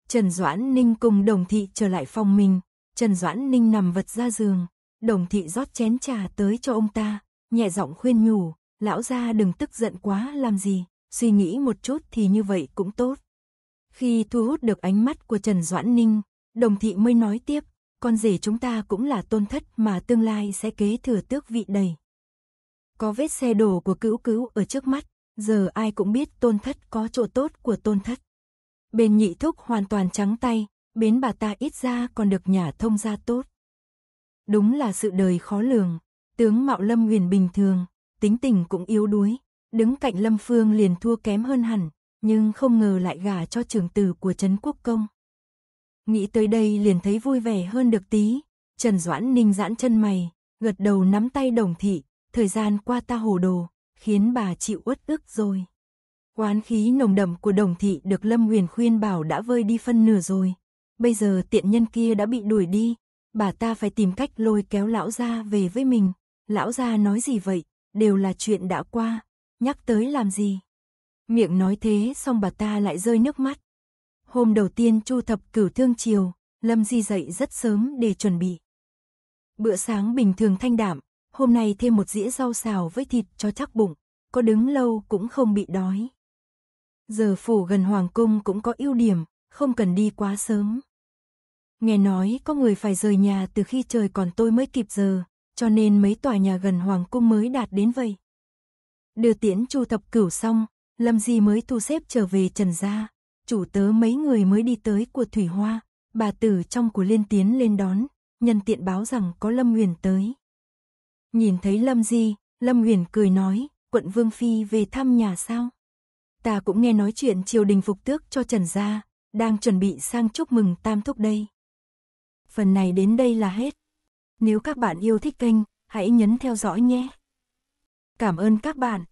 Trần Doãn Ninh cùng đồng thị trở lại phòng mình, Trần Doãn Ninh nằm vật ra giường, đồng thị rót chén trà tới cho ông ta, nhẹ giọng khuyên nhủ, lão gia đừng tức giận quá làm gì, suy nghĩ một chút thì như vậy cũng tốt. Khi thu hút được ánh mắt của Trần Doãn Ninh, đồng thị mới nói tiếp, con rể chúng ta cũng là tôn thất mà tương lai sẽ kế thừa tước vị đầy có vết xe đổ của cữu cữu ở trước mắt, giờ ai cũng biết tôn thất có chỗ tốt của tôn thất. Bên nhị thúc hoàn toàn trắng tay, bến bà ta ít ra còn được nhà thông gia tốt. Đúng là sự đời khó lường, tướng Mạo Lâm huyền bình thường, tính tình cũng yếu đuối, đứng cạnh Lâm Phương liền thua kém hơn hẳn, nhưng không ngờ lại gả cho trường tử của Trấn Quốc Công. Nghĩ tới đây liền thấy vui vẻ hơn được tí, Trần Doãn Ninh giãn chân mày, gật đầu nắm tay đồng thị, thời gian qua ta hồ đồ, khiến bà chịu uất ức rồi. Quán khí nồng đậm của đồng thị được Lâm Huyền khuyên bảo đã vơi đi phân nửa rồi. Bây giờ tiện nhân kia đã bị đuổi đi, bà ta phải tìm cách lôi kéo lão gia về với mình. Lão gia nói gì vậy, đều là chuyện đã qua, nhắc tới làm gì. Miệng nói thế xong bà ta lại rơi nước mắt. Hôm đầu tiên Chu thập cửu thương chiều, Lâm Di dậy rất sớm để chuẩn bị. Bữa sáng bình thường thanh đạm, hôm nay thêm một dĩa rau xào với thịt cho chắc bụng, có đứng lâu cũng không bị đói. Giờ phủ gần hoàng cung cũng có ưu điểm, không cần đi quá sớm. Nghe nói có người phải rời nhà từ khi trời còn tôi mới kịp giờ, cho nên mấy tòa nhà gần hoàng cung mới đạt đến vậy. Đưa tiễn Chu Thập Cửu xong, Lâm Di mới thu xếp trở về Trần gia, chủ tớ mấy người mới đi tới của Thủy Hoa, bà tử trong của Liên Tiến lên đón, nhân tiện báo rằng có Lâm Nguyền tới. Nhìn thấy Lâm Di, Lâm Huyền cười nói, quận Vương Phi về thăm nhà sao? Ta cũng nghe nói chuyện triều đình phục tước cho Trần Gia, đang chuẩn bị sang chúc mừng tam thúc đây. Phần này đến đây là hết. Nếu các bạn yêu thích kênh, hãy nhấn theo dõi nhé. Cảm ơn các bạn.